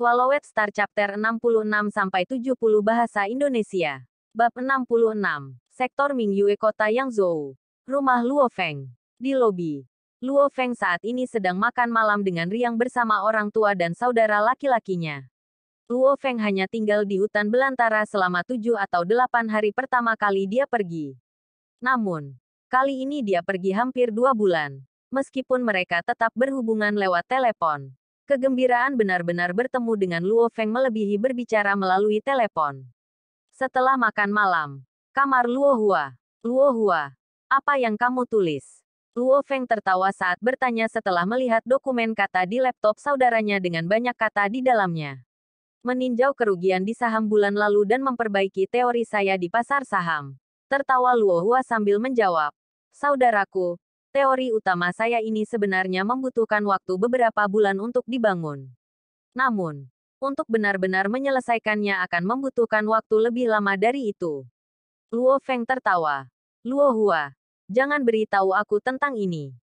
Swallowed Star Chapter 66-70 Bahasa Indonesia. Bab 66. Sektor Mingyue Kota Yangzhou. Rumah Luo Feng. Di lobi. Luo Feng saat ini sedang makan malam dengan Riang bersama orang tua dan saudara laki-lakinya. Luo Feng hanya tinggal di hutan belantara selama tujuh atau delapan hari pertama kali dia pergi. Namun, kali ini dia pergi hampir dua bulan. Meskipun mereka tetap berhubungan lewat telepon. Kegembiraan benar-benar bertemu dengan Luo Feng melebihi berbicara melalui telepon. Setelah makan malam, kamar Luo Hua. Luo Hua, apa yang kamu tulis? Luo Feng tertawa saat bertanya setelah melihat dokumen kata di laptop saudaranya dengan banyak kata di dalamnya. Meninjau kerugian di saham bulan lalu dan memperbaiki teori saya di pasar saham. Tertawa Luo Hua sambil menjawab, Saudaraku, Teori utama saya ini sebenarnya membutuhkan waktu beberapa bulan untuk dibangun. Namun, untuk benar-benar menyelesaikannya akan membutuhkan waktu lebih lama dari itu. Luo Feng tertawa. Luo Hua, jangan beritahu aku tentang ini.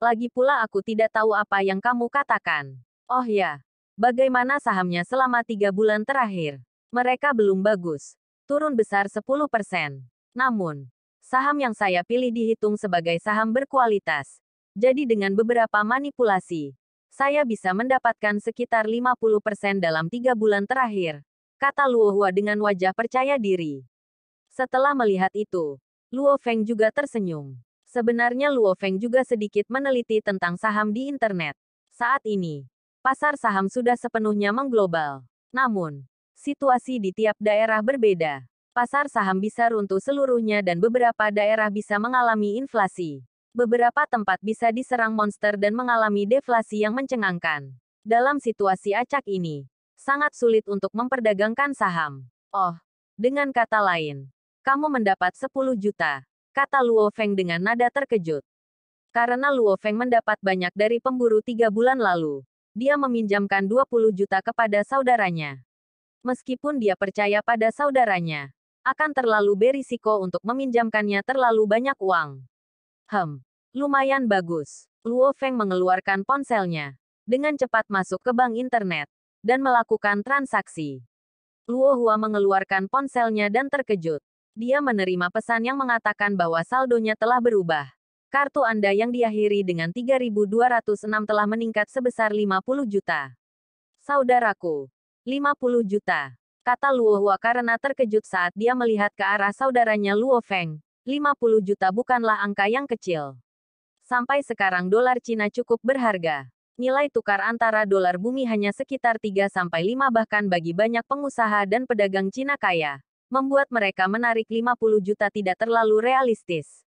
Lagi pula aku tidak tahu apa yang kamu katakan. Oh ya, bagaimana sahamnya selama tiga bulan terakhir? Mereka belum bagus. Turun besar 10%. Namun, saham yang saya pilih dihitung sebagai saham berkualitas. Jadi dengan beberapa manipulasi, saya bisa mendapatkan sekitar 50% dalam tiga bulan terakhir, kata Luo Hua dengan wajah percaya diri. Setelah melihat itu, Luo Feng juga tersenyum. Sebenarnya Luo Feng juga sedikit meneliti tentang saham di internet. Saat ini, pasar saham sudah sepenuhnya mengglobal. Namun, situasi di tiap daerah berbeda pasar saham bisa runtuh seluruhnya dan beberapa daerah bisa mengalami inflasi. Beberapa tempat bisa diserang monster dan mengalami deflasi yang mencengangkan. Dalam situasi acak ini, sangat sulit untuk memperdagangkan saham. Oh, dengan kata lain, kamu mendapat 10 juta, kata Luo Feng dengan nada terkejut. Karena Luo Feng mendapat banyak dari pemburu tiga bulan lalu, dia meminjamkan 20 juta kepada saudaranya. Meskipun dia percaya pada saudaranya, akan terlalu berisiko untuk meminjamkannya terlalu banyak uang. Hem, lumayan bagus. Luo Feng mengeluarkan ponselnya. Dengan cepat masuk ke bank internet. Dan melakukan transaksi. Luo Hua mengeluarkan ponselnya dan terkejut. Dia menerima pesan yang mengatakan bahwa saldonya telah berubah. Kartu Anda yang diakhiri dengan 3206 telah meningkat sebesar 50 juta. Saudaraku, 50 juta kata Luo Hua karena terkejut saat dia melihat ke arah saudaranya Luo Feng. 50 juta bukanlah angka yang kecil. Sampai sekarang dolar Cina cukup berharga. Nilai tukar antara dolar bumi hanya sekitar 3 sampai 5 bahkan bagi banyak pengusaha dan pedagang Cina kaya, membuat mereka menarik 50 juta tidak terlalu realistis.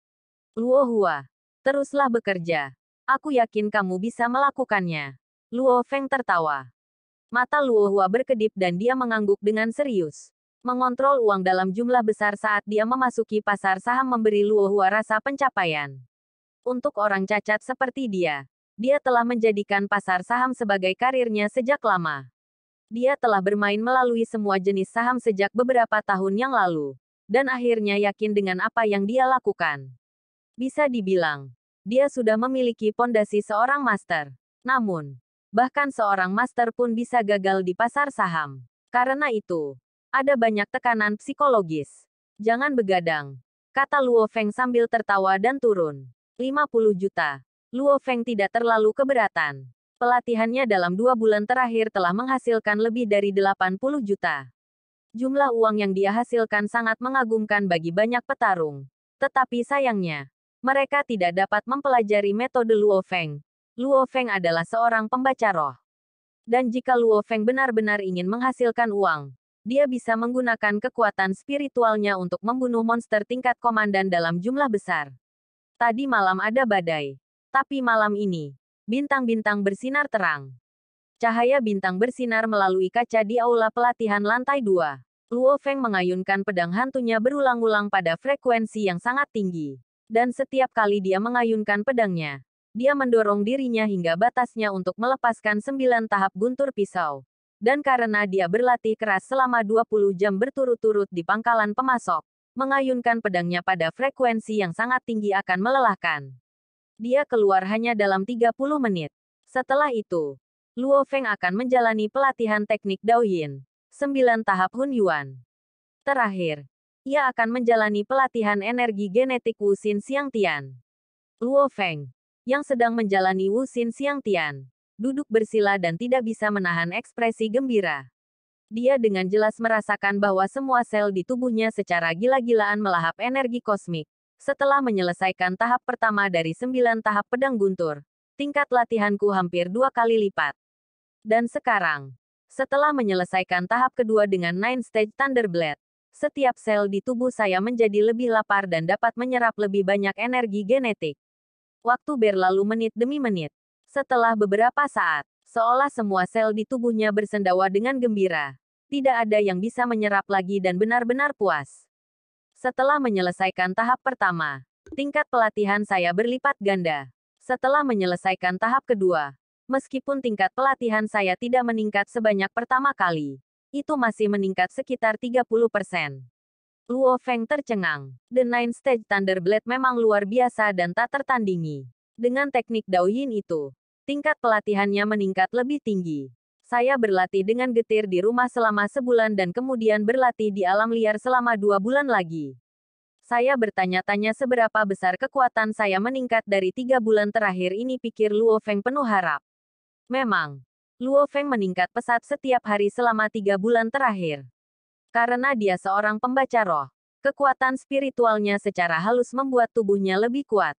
Luo Hua, teruslah bekerja. Aku yakin kamu bisa melakukannya. Luo Feng tertawa. Mata Luo Hua berkedip dan dia mengangguk dengan serius. Mengontrol uang dalam jumlah besar saat dia memasuki pasar saham memberi Luo Hua rasa pencapaian. Untuk orang cacat seperti dia, dia telah menjadikan pasar saham sebagai karirnya sejak lama. Dia telah bermain melalui semua jenis saham sejak beberapa tahun yang lalu, dan akhirnya yakin dengan apa yang dia lakukan. Bisa dibilang, dia sudah memiliki pondasi seorang master. Namun, Bahkan seorang master pun bisa gagal di pasar saham. Karena itu, ada banyak tekanan psikologis. Jangan begadang, kata Luo Feng sambil tertawa dan turun. 50 juta. Luo Feng tidak terlalu keberatan. Pelatihannya dalam dua bulan terakhir telah menghasilkan lebih dari 80 juta. Jumlah uang yang dia hasilkan sangat mengagumkan bagi banyak petarung. Tetapi sayangnya, mereka tidak dapat mempelajari metode Luo Feng, Luo Feng adalah seorang pembaca roh. Dan jika Luo Feng benar-benar ingin menghasilkan uang, dia bisa menggunakan kekuatan spiritualnya untuk membunuh monster tingkat komandan dalam jumlah besar. Tadi malam ada badai. Tapi malam ini, bintang-bintang bersinar terang. Cahaya bintang bersinar melalui kaca di aula pelatihan lantai dua. Luo Feng mengayunkan pedang hantunya berulang-ulang pada frekuensi yang sangat tinggi. Dan setiap kali dia mengayunkan pedangnya, dia mendorong dirinya hingga batasnya untuk melepaskan sembilan tahap guntur pisau. Dan karena dia berlatih keras selama 20 jam berturut-turut di pangkalan pemasok, mengayunkan pedangnya pada frekuensi yang sangat tinggi akan melelahkan. Dia keluar hanya dalam 30 menit. Setelah itu, Luo Feng akan menjalani pelatihan teknik Daoyin, sembilan tahap Hun Yuan. Terakhir, ia akan menjalani pelatihan energi genetik Xin Wuxin Tian. Luo Feng, yang sedang menjalani Wusin Tian duduk bersila dan tidak bisa menahan ekspresi gembira. Dia dengan jelas merasakan bahwa semua sel di tubuhnya secara gila-gilaan melahap energi kosmik. Setelah menyelesaikan tahap pertama dari sembilan tahap pedang guntur, tingkat latihanku hampir dua kali lipat. Dan sekarang, setelah menyelesaikan tahap kedua dengan Nine Stage Thunder Blade, setiap sel di tubuh saya menjadi lebih lapar dan dapat menyerap lebih banyak energi genetik. Waktu berlalu menit demi menit. Setelah beberapa saat, seolah semua sel di tubuhnya bersendawa dengan gembira. Tidak ada yang bisa menyerap lagi dan benar-benar puas. Setelah menyelesaikan tahap pertama, tingkat pelatihan saya berlipat ganda. Setelah menyelesaikan tahap kedua, meskipun tingkat pelatihan saya tidak meningkat sebanyak pertama kali, itu masih meningkat sekitar 30 persen. Luo Feng tercengang. The Nine Stage Thunder Blade memang luar biasa dan tak tertandingi. Dengan teknik Daoyin itu, tingkat pelatihannya meningkat lebih tinggi. Saya berlatih dengan getir di rumah selama sebulan dan kemudian berlatih di alam liar selama dua bulan lagi. Saya bertanya-tanya seberapa besar kekuatan saya meningkat dari tiga bulan terakhir ini pikir Luo Feng penuh harap. Memang, Luo Feng meningkat pesat setiap hari selama tiga bulan terakhir. Karena dia seorang pembaca roh, kekuatan spiritualnya secara halus membuat tubuhnya lebih kuat.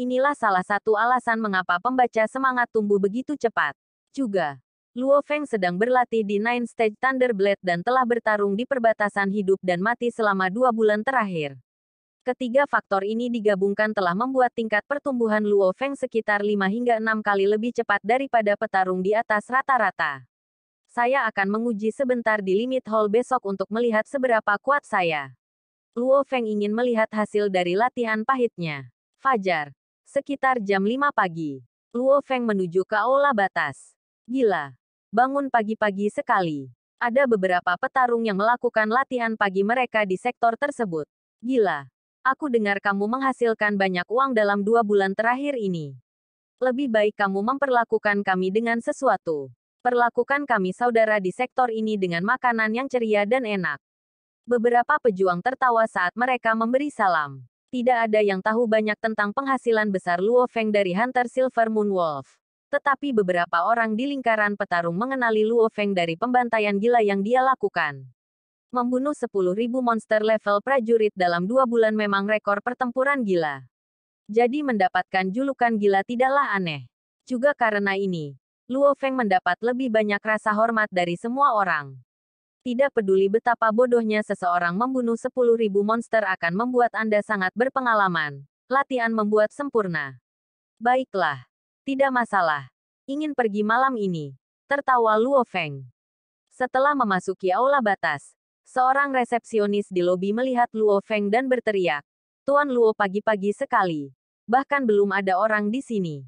Inilah salah satu alasan mengapa pembaca semangat tumbuh begitu cepat. Juga, Luo Feng sedang berlatih di Nine Stage Thunder Blade dan telah bertarung di perbatasan hidup dan mati selama dua bulan terakhir. Ketiga faktor ini digabungkan telah membuat tingkat pertumbuhan Luo Feng sekitar 5 hingga 6 kali lebih cepat daripada petarung di atas rata-rata. Saya akan menguji sebentar di limit hall besok untuk melihat seberapa kuat saya. Luo Feng ingin melihat hasil dari latihan pahitnya. Fajar. Sekitar jam 5 pagi. Luo Feng menuju ke aula batas. Gila. Bangun pagi-pagi sekali. Ada beberapa petarung yang melakukan latihan pagi mereka di sektor tersebut. Gila. Aku dengar kamu menghasilkan banyak uang dalam dua bulan terakhir ini. Lebih baik kamu memperlakukan kami dengan sesuatu. Perlakukan kami saudara di sektor ini dengan makanan yang ceria dan enak. Beberapa pejuang tertawa saat mereka memberi salam. Tidak ada yang tahu banyak tentang penghasilan besar Luo Feng dari Hunter Silver Moon Wolf. Tetapi beberapa orang di lingkaran petarung mengenali Luo Feng dari pembantaian gila yang dia lakukan. Membunuh 10.000 monster level prajurit dalam dua bulan memang rekor pertempuran gila. Jadi mendapatkan julukan gila tidaklah aneh. Juga karena ini, Luo Feng mendapat lebih banyak rasa hormat dari semua orang. Tidak peduli betapa bodohnya seseorang membunuh 10.000 monster akan membuat Anda sangat berpengalaman. Latihan membuat sempurna. Baiklah. Tidak masalah. Ingin pergi malam ini. Tertawa Luo Feng. Setelah memasuki aula batas, seorang resepsionis di lobi melihat Luo Feng dan berteriak. Tuan Luo pagi-pagi sekali. Bahkan belum ada orang di sini.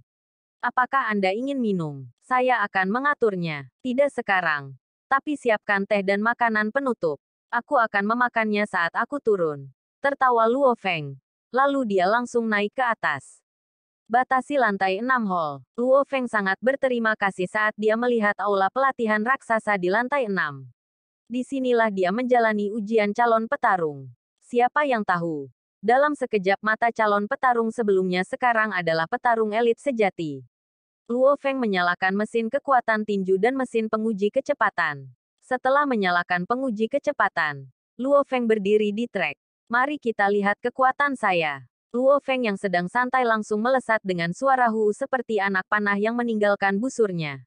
Apakah Anda ingin minum? Saya akan mengaturnya. Tidak sekarang. Tapi siapkan teh dan makanan penutup. Aku akan memakannya saat aku turun. Tertawa Luo Feng. Lalu dia langsung naik ke atas. Batasi lantai enam hall. Luo Feng sangat berterima kasih saat dia melihat aula pelatihan raksasa di lantai 6. Disinilah dia menjalani ujian calon petarung. Siapa yang tahu? Dalam sekejap mata calon petarung sebelumnya sekarang adalah petarung elit sejati. Luo Feng menyalakan mesin kekuatan tinju dan mesin penguji kecepatan. Setelah menyalakan penguji kecepatan, Luo Feng berdiri di trek. Mari kita lihat kekuatan saya. Luo Feng yang sedang santai langsung melesat dengan suara hu seperti anak panah yang meninggalkan busurnya.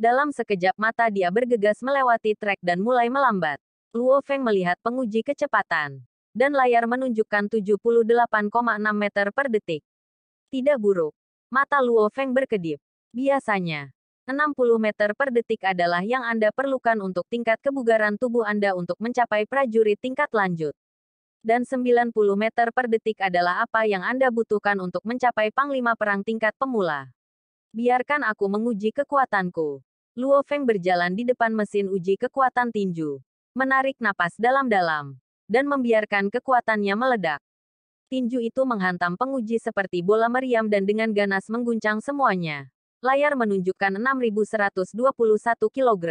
Dalam sekejap mata dia bergegas melewati trek dan mulai melambat. Luo Feng melihat penguji kecepatan. Dan layar menunjukkan 78,6 meter per detik. Tidak buruk. Mata Luo Feng berkedip. Biasanya, 60 meter per detik adalah yang Anda perlukan untuk tingkat kebugaran tubuh Anda untuk mencapai prajurit tingkat lanjut. Dan 90 meter per detik adalah apa yang Anda butuhkan untuk mencapai panglima perang tingkat pemula. Biarkan aku menguji kekuatanku. Luo Feng berjalan di depan mesin uji kekuatan tinju. Menarik napas dalam-dalam. Dan membiarkan kekuatannya meledak. Tinju itu menghantam penguji seperti bola meriam dan dengan ganas mengguncang semuanya layar menunjukkan 6.121 kg.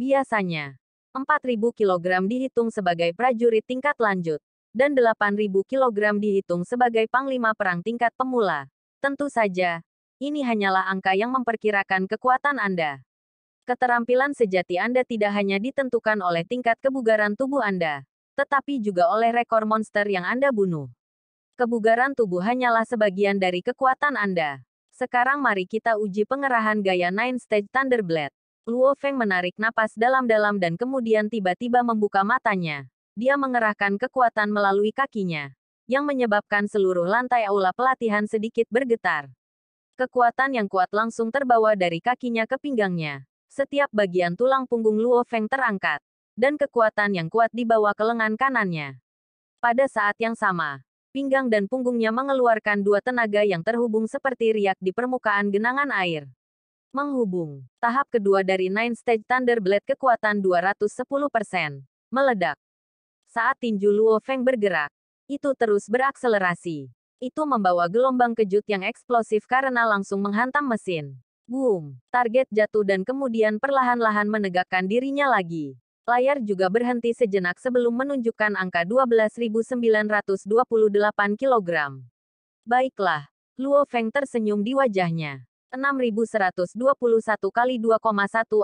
Biasanya, 4.000 kg dihitung sebagai prajurit tingkat lanjut, dan 8.000 kg dihitung sebagai panglima perang tingkat pemula. Tentu saja, ini hanyalah angka yang memperkirakan kekuatan Anda. Keterampilan sejati Anda tidak hanya ditentukan oleh tingkat kebugaran tubuh Anda, tetapi juga oleh rekor monster yang Anda bunuh. Kebugaran tubuh hanyalah sebagian dari kekuatan Anda. Sekarang mari kita uji pengerahan gaya Nine Stage Thunderblade. Luo Feng menarik napas dalam-dalam dan kemudian tiba-tiba membuka matanya. Dia mengerahkan kekuatan melalui kakinya, yang menyebabkan seluruh lantai aula pelatihan sedikit bergetar. Kekuatan yang kuat langsung terbawa dari kakinya ke pinggangnya. Setiap bagian tulang punggung Luo Feng terangkat, dan kekuatan yang kuat dibawa ke lengan kanannya. Pada saat yang sama, Pinggang dan punggungnya mengeluarkan dua tenaga yang terhubung seperti riak di permukaan genangan air. Menghubung. Tahap kedua dari Nine Stage Thunder Blade kekuatan 210%. Meledak. Saat tinju Luo Feng bergerak, itu terus berakselerasi. Itu membawa gelombang kejut yang eksplosif karena langsung menghantam mesin. Boom. Target jatuh dan kemudian perlahan-lahan menegakkan dirinya lagi. Layar juga berhenti sejenak sebelum menunjukkan angka 12.928 kg. Baiklah, Luo Feng tersenyum di wajahnya. 6.121 kali 2,1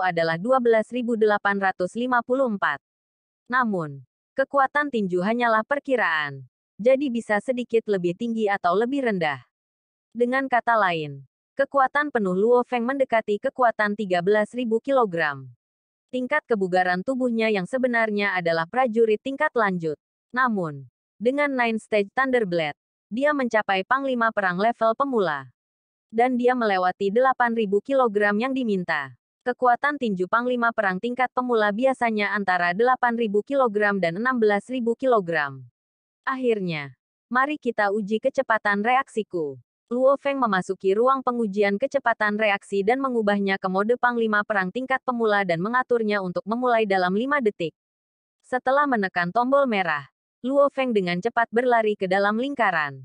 adalah 12.854. Namun, kekuatan tinju hanyalah perkiraan. Jadi bisa sedikit lebih tinggi atau lebih rendah. Dengan kata lain, kekuatan penuh Luo Feng mendekati kekuatan 13.000 kg. Tingkat kebugaran tubuhnya yang sebenarnya adalah prajurit tingkat lanjut. Namun, dengan Nine Stage Thunderblade, dia mencapai panglima perang level pemula. Dan dia melewati 8.000 kg yang diminta. Kekuatan tinju panglima perang tingkat pemula biasanya antara 8.000 kg dan 16.000 kg. Akhirnya, mari kita uji kecepatan reaksiku. Luo Feng memasuki ruang pengujian kecepatan reaksi dan mengubahnya ke mode Panglima Perang tingkat pemula dan mengaturnya untuk memulai dalam 5 detik. Setelah menekan tombol merah, Luo Feng dengan cepat berlari ke dalam lingkaran.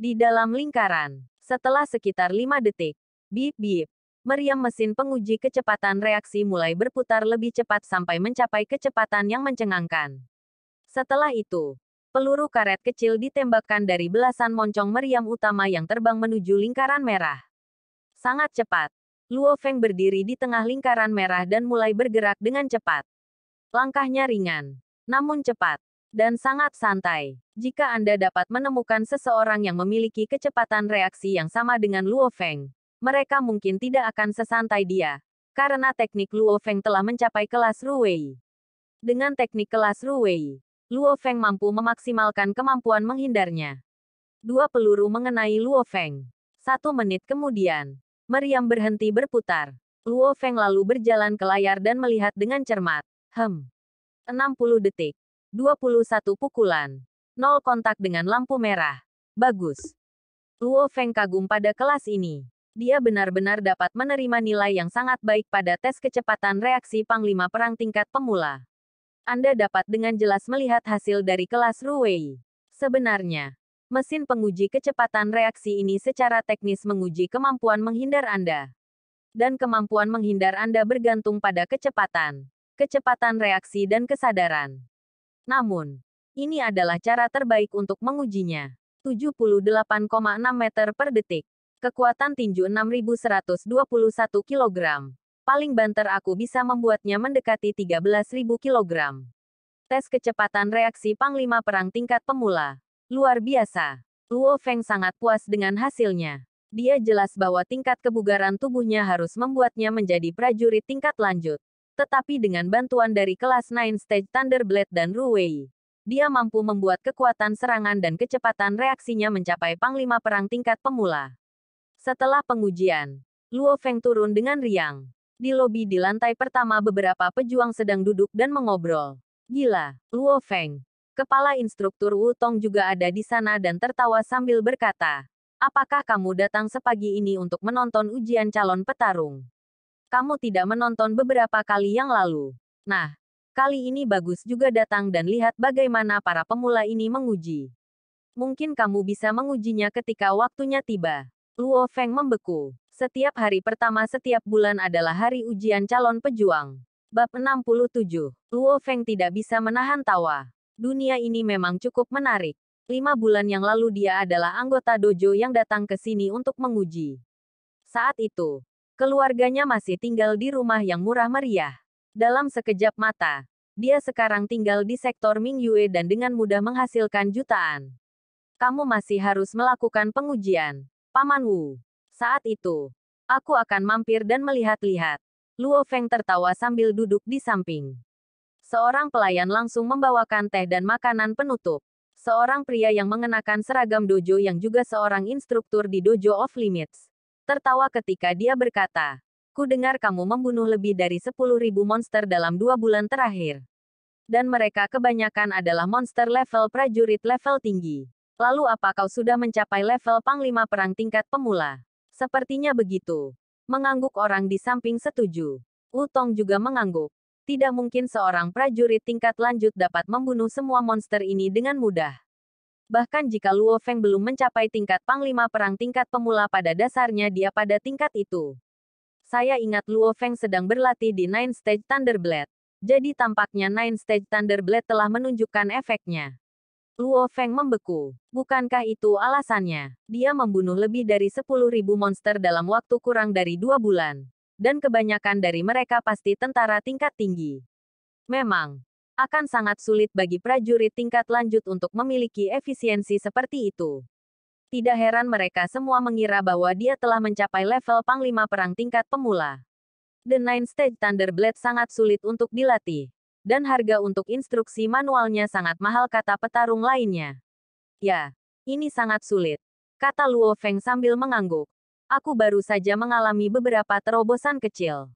Di dalam lingkaran, setelah sekitar 5 detik, bip-bip, meriam mesin penguji kecepatan reaksi mulai berputar lebih cepat sampai mencapai kecepatan yang mencengangkan. Setelah itu, peluru karet kecil ditembakkan dari belasan moncong meriam utama yang terbang menuju lingkaran merah. Sangat cepat, Luo Feng berdiri di tengah lingkaran merah dan mulai bergerak dengan cepat. Langkahnya ringan, namun cepat, dan sangat santai. Jika Anda dapat menemukan seseorang yang memiliki kecepatan reaksi yang sama dengan Luo Feng, mereka mungkin tidak akan sesantai dia, karena teknik Luo Feng telah mencapai kelas Ruwei. Dengan teknik kelas Ruwei, Luo Feng mampu memaksimalkan kemampuan menghindarnya. Dua peluru mengenai Luo Feng. Satu menit kemudian, meriam berhenti berputar. Luo Feng lalu berjalan ke layar dan melihat dengan cermat. Hem. 60 detik. 21 pukulan. Nol kontak dengan lampu merah. Bagus. Luo Feng kagum pada kelas ini dia benar-benar dapat menerima nilai yang sangat baik pada tes kecepatan reaksi Panglima Perang tingkat pemula. Anda dapat dengan jelas melihat hasil dari kelas Ruwei. Sebenarnya, mesin penguji kecepatan reaksi ini secara teknis menguji kemampuan menghindar Anda. Dan kemampuan menghindar Anda bergantung pada kecepatan, kecepatan reaksi dan kesadaran. Namun, ini adalah cara terbaik untuk mengujinya. 78,6 meter per detik. Kekuatan tinju 6121 kg paling banter aku bisa membuatnya mendekati 13.000 kg. Tes kecepatan reaksi Panglima Perang tingkat pemula. Luar biasa. Luo Feng sangat puas dengan hasilnya. Dia jelas bahwa tingkat kebugaran tubuhnya harus membuatnya menjadi prajurit tingkat lanjut. Tetapi dengan bantuan dari kelas 9 stage Thunderblade dan Ruwei, dia mampu membuat kekuatan serangan dan kecepatan reaksinya mencapai Panglima Perang tingkat pemula. Setelah pengujian, Luo Feng turun dengan riang. Di lobi di lantai pertama beberapa pejuang sedang duduk dan mengobrol. Gila, Luo Feng. Kepala instruktur Wu Tong juga ada di sana dan tertawa sambil berkata, Apakah kamu datang sepagi ini untuk menonton ujian calon petarung? Kamu tidak menonton beberapa kali yang lalu. Nah, kali ini bagus juga datang dan lihat bagaimana para pemula ini menguji. Mungkin kamu bisa mengujinya ketika waktunya tiba. Luo Feng membeku. Setiap hari pertama setiap bulan adalah hari ujian calon pejuang. Bab 67. Luo Feng tidak bisa menahan tawa. Dunia ini memang cukup menarik. Lima bulan yang lalu dia adalah anggota dojo yang datang ke sini untuk menguji. Saat itu, keluarganya masih tinggal di rumah yang murah meriah. Dalam sekejap mata, dia sekarang tinggal di sektor Ming Yue dan dengan mudah menghasilkan jutaan. Kamu masih harus melakukan pengujian. Paman Wu, saat itu, aku akan mampir dan melihat-lihat. Luo Feng tertawa sambil duduk di samping. Seorang pelayan langsung membawakan teh dan makanan penutup. Seorang pria yang mengenakan seragam dojo yang juga seorang instruktur di Dojo of Limits. Tertawa ketika dia berkata, Ku dengar kamu membunuh lebih dari 10.000 monster dalam dua bulan terakhir dan mereka kebanyakan adalah monster level prajurit level tinggi. Lalu apa kau sudah mencapai level panglima perang tingkat pemula? Sepertinya begitu. Mengangguk orang di samping setuju. Utong juga mengangguk. Tidak mungkin seorang prajurit tingkat lanjut dapat membunuh semua monster ini dengan mudah. Bahkan jika Luo Feng belum mencapai tingkat panglima perang tingkat pemula pada dasarnya dia pada tingkat itu. Saya ingat Luo Feng sedang berlatih di Nine Stage Thunderblade. Jadi tampaknya Nine Stage Thunderblade telah menunjukkan efeknya. Luo Feng membeku. Bukankah itu alasannya? Dia membunuh lebih dari 10.000 monster dalam waktu kurang dari dua bulan. Dan kebanyakan dari mereka pasti tentara tingkat tinggi. Memang, akan sangat sulit bagi prajurit tingkat lanjut untuk memiliki efisiensi seperti itu. Tidak heran mereka semua mengira bahwa dia telah mencapai level Panglima Perang tingkat pemula. The Nine Stage Blade sangat sulit untuk dilatih dan harga untuk instruksi manualnya sangat mahal kata petarung lainnya. Ya, ini sangat sulit. Kata Luo Feng sambil mengangguk. Aku baru saja mengalami beberapa terobosan kecil.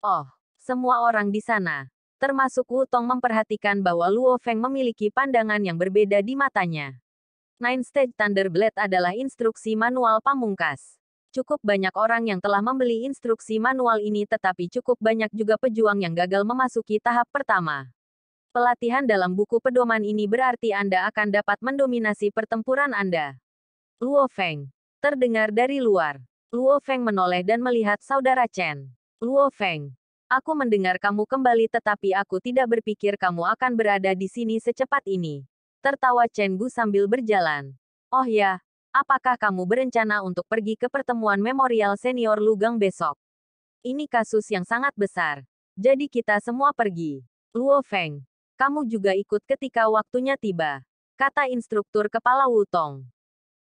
Oh, semua orang di sana, termasuk Wu Tong memperhatikan bahwa Luo Feng memiliki pandangan yang berbeda di matanya. Nine Stage Thunder Blade adalah instruksi manual pamungkas cukup banyak orang yang telah membeli instruksi manual ini tetapi cukup banyak juga pejuang yang gagal memasuki tahap pertama. Pelatihan dalam buku pedoman ini berarti Anda akan dapat mendominasi pertempuran Anda. Luo Feng. Terdengar dari luar. Luo Feng menoleh dan melihat saudara Chen. Luo Feng. Aku mendengar kamu kembali tetapi aku tidak berpikir kamu akan berada di sini secepat ini. Tertawa Chen Gu sambil berjalan. Oh ya, Apakah kamu berencana untuk pergi ke pertemuan memorial senior Lugang besok? Ini kasus yang sangat besar. Jadi kita semua pergi. Luo Feng, kamu juga ikut ketika waktunya tiba. Kata instruktur kepala Wutong.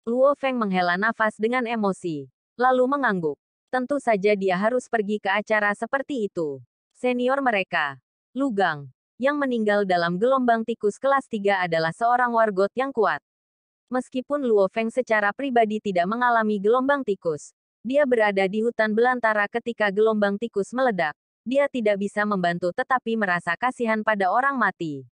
Luo Feng menghela nafas dengan emosi. Lalu mengangguk. Tentu saja dia harus pergi ke acara seperti itu. Senior mereka, Lugang, yang meninggal dalam gelombang tikus kelas 3 adalah seorang wargot yang kuat. Meskipun Luo Feng secara pribadi tidak mengalami gelombang tikus, dia berada di hutan belantara ketika gelombang tikus meledak. Dia tidak bisa membantu tetapi merasa kasihan pada orang mati.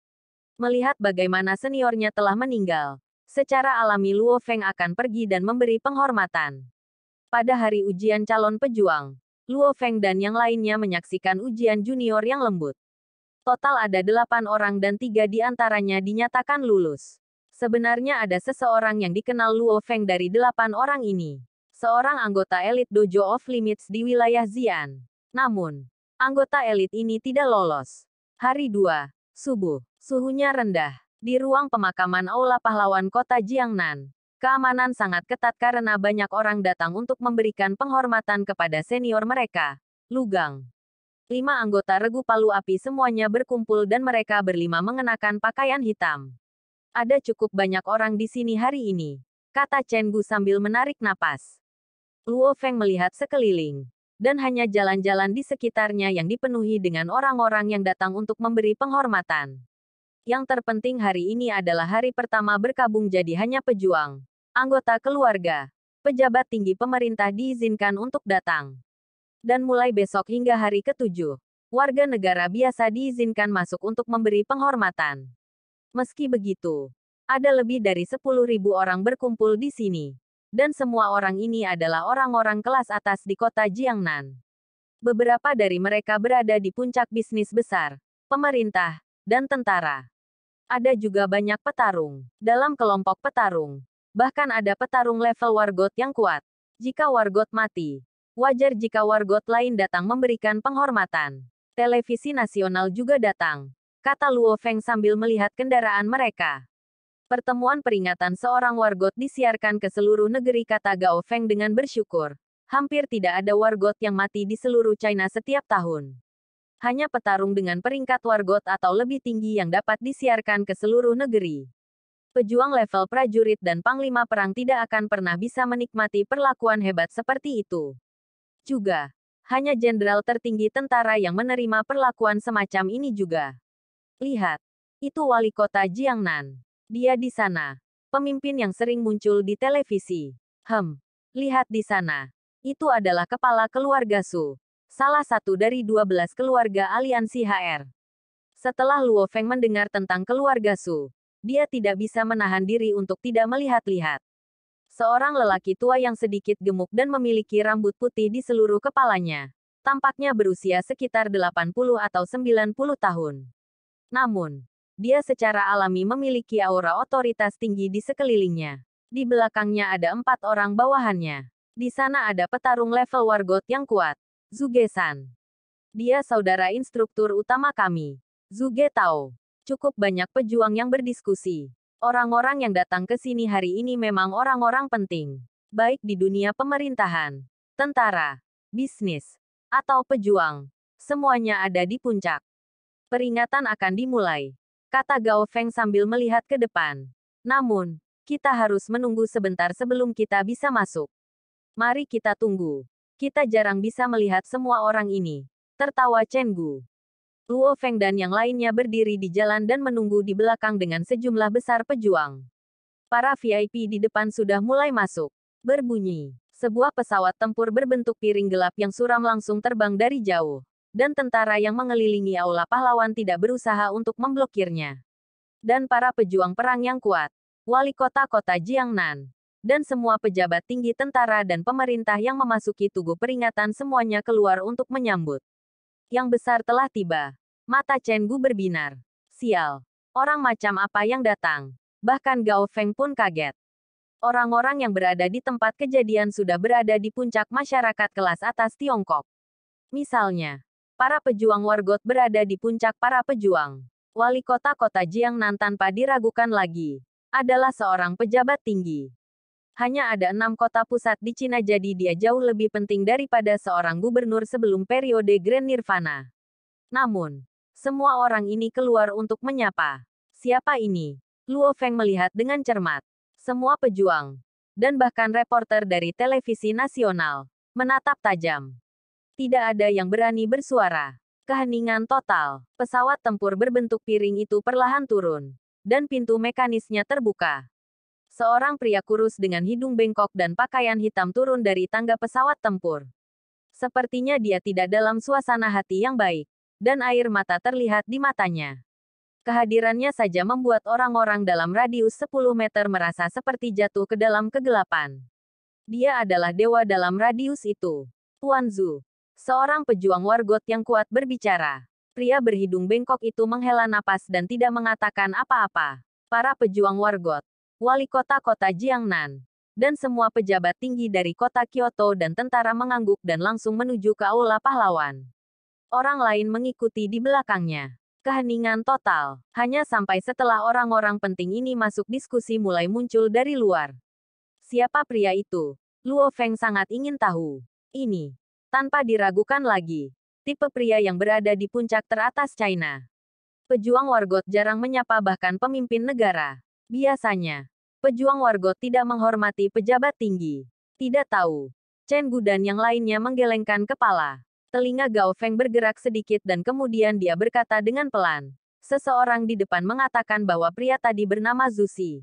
Melihat bagaimana seniornya telah meninggal, secara alami Luo Feng akan pergi dan memberi penghormatan. Pada hari ujian calon pejuang, Luo Feng dan yang lainnya menyaksikan ujian junior yang lembut. Total ada delapan orang dan tiga di antaranya dinyatakan lulus. Sebenarnya ada seseorang yang dikenal Luo Feng dari delapan orang ini. Seorang anggota elit Dojo of Limits di wilayah Xi'an. Namun, anggota elit ini tidak lolos. Hari 2, subuh, suhunya rendah. Di ruang pemakaman Aula Pahlawan Kota Jiangnan, keamanan sangat ketat karena banyak orang datang untuk memberikan penghormatan kepada senior mereka, Lugang. Lima anggota regu palu api semuanya berkumpul dan mereka berlima mengenakan pakaian hitam. Ada cukup banyak orang di sini hari ini, kata Chen Gu sambil menarik napas. Luo Feng melihat sekeliling, dan hanya jalan-jalan di sekitarnya yang dipenuhi dengan orang-orang yang datang untuk memberi penghormatan. Yang terpenting hari ini adalah hari pertama berkabung jadi hanya pejuang, anggota keluarga, pejabat tinggi pemerintah diizinkan untuk datang. Dan mulai besok hingga hari ketujuh, warga negara biasa diizinkan masuk untuk memberi penghormatan. Meski begitu, ada lebih dari 10.000 orang berkumpul di sini. Dan semua orang ini adalah orang-orang kelas atas di kota Jiangnan. Beberapa dari mereka berada di puncak bisnis besar, pemerintah, dan tentara. Ada juga banyak petarung. Dalam kelompok petarung, bahkan ada petarung level wargot yang kuat. Jika wargot mati, wajar jika wargot lain datang memberikan penghormatan. Televisi nasional juga datang kata Luo Feng sambil melihat kendaraan mereka. Pertemuan peringatan seorang wargot disiarkan ke seluruh negeri kata Gao Feng dengan bersyukur. Hampir tidak ada wargot yang mati di seluruh China setiap tahun. Hanya petarung dengan peringkat wargot atau lebih tinggi yang dapat disiarkan ke seluruh negeri. Pejuang level prajurit dan panglima perang tidak akan pernah bisa menikmati perlakuan hebat seperti itu. Juga, hanya jenderal tertinggi tentara yang menerima perlakuan semacam ini juga. Lihat, itu wali kota Jiangnan. Dia di sana. Pemimpin yang sering muncul di televisi. Hem, lihat di sana. Itu adalah kepala keluarga Su. Salah satu dari 12 keluarga aliansi HR. Setelah Luo Feng mendengar tentang keluarga Su, dia tidak bisa menahan diri untuk tidak melihat-lihat seorang lelaki tua yang sedikit gemuk dan memiliki rambut putih di seluruh kepalanya. Tampaknya berusia sekitar 80 atau 90 tahun. Namun, dia secara alami memiliki aura otoritas tinggi di sekelilingnya. Di belakangnya ada empat orang bawahannya. Di sana ada petarung level Wargot yang kuat, Zuge-san. Dia saudara instruktur utama kami. Zuge Tao. Cukup banyak pejuang yang berdiskusi. Orang-orang yang datang ke sini hari ini memang orang-orang penting. Baik di dunia pemerintahan, tentara, bisnis, atau pejuang. Semuanya ada di puncak. Peringatan akan dimulai, kata Gao Feng sambil melihat ke depan. Namun, kita harus menunggu sebentar sebelum kita bisa masuk. Mari kita tunggu. Kita jarang bisa melihat semua orang ini. Tertawa Chen Gu. Luo Feng dan yang lainnya berdiri di jalan dan menunggu di belakang dengan sejumlah besar pejuang. Para VIP di depan sudah mulai masuk. Berbunyi, sebuah pesawat tempur berbentuk piring gelap yang suram langsung terbang dari jauh dan tentara yang mengelilingi aula pahlawan tidak berusaha untuk memblokirnya. Dan para pejuang perang yang kuat, wali kota-kota Jiangnan, dan semua pejabat tinggi tentara dan pemerintah yang memasuki tugu peringatan semuanya keluar untuk menyambut. Yang besar telah tiba. Mata Chen Gu berbinar. Sial. Orang macam apa yang datang? Bahkan Gao Feng pun kaget. Orang-orang yang berada di tempat kejadian sudah berada di puncak masyarakat kelas atas Tiongkok. Misalnya, para pejuang Wargot berada di puncak para pejuang. Wali kota kota Jiangnan tanpa diragukan lagi, adalah seorang pejabat tinggi. Hanya ada enam kota pusat di Cina jadi dia jauh lebih penting daripada seorang gubernur sebelum periode Grand Nirvana. Namun, semua orang ini keluar untuk menyapa. Siapa ini? Luo Feng melihat dengan cermat. Semua pejuang, dan bahkan reporter dari televisi nasional, menatap tajam. Tidak ada yang berani bersuara. Keheningan total. Pesawat tempur berbentuk piring itu perlahan turun. Dan pintu mekanisnya terbuka. Seorang pria kurus dengan hidung bengkok dan pakaian hitam turun dari tangga pesawat tempur. Sepertinya dia tidak dalam suasana hati yang baik. Dan air mata terlihat di matanya. Kehadirannya saja membuat orang-orang dalam radius 10 meter merasa seperti jatuh ke dalam kegelapan. Dia adalah dewa dalam radius itu. Tuan Zhu, Seorang pejuang wargot yang kuat berbicara. Pria berhidung bengkok itu menghela napas dan tidak mengatakan apa-apa. Para pejuang wargot, wali kota kota Jiangnan, dan semua pejabat tinggi dari kota Kyoto dan tentara mengangguk dan langsung menuju ke aula pahlawan. Orang lain mengikuti di belakangnya. Keheningan total, hanya sampai setelah orang-orang penting ini masuk diskusi mulai muncul dari luar. Siapa pria itu? Luo Feng sangat ingin tahu. Ini, tanpa diragukan lagi, tipe pria yang berada di puncak teratas China. Pejuang wargot jarang menyapa bahkan pemimpin negara. Biasanya, pejuang wargot tidak menghormati pejabat tinggi. Tidak tahu. Chen Gu dan yang lainnya menggelengkan kepala. Telinga Gao Feng bergerak sedikit dan kemudian dia berkata dengan pelan. Seseorang di depan mengatakan bahwa pria tadi bernama Zusi.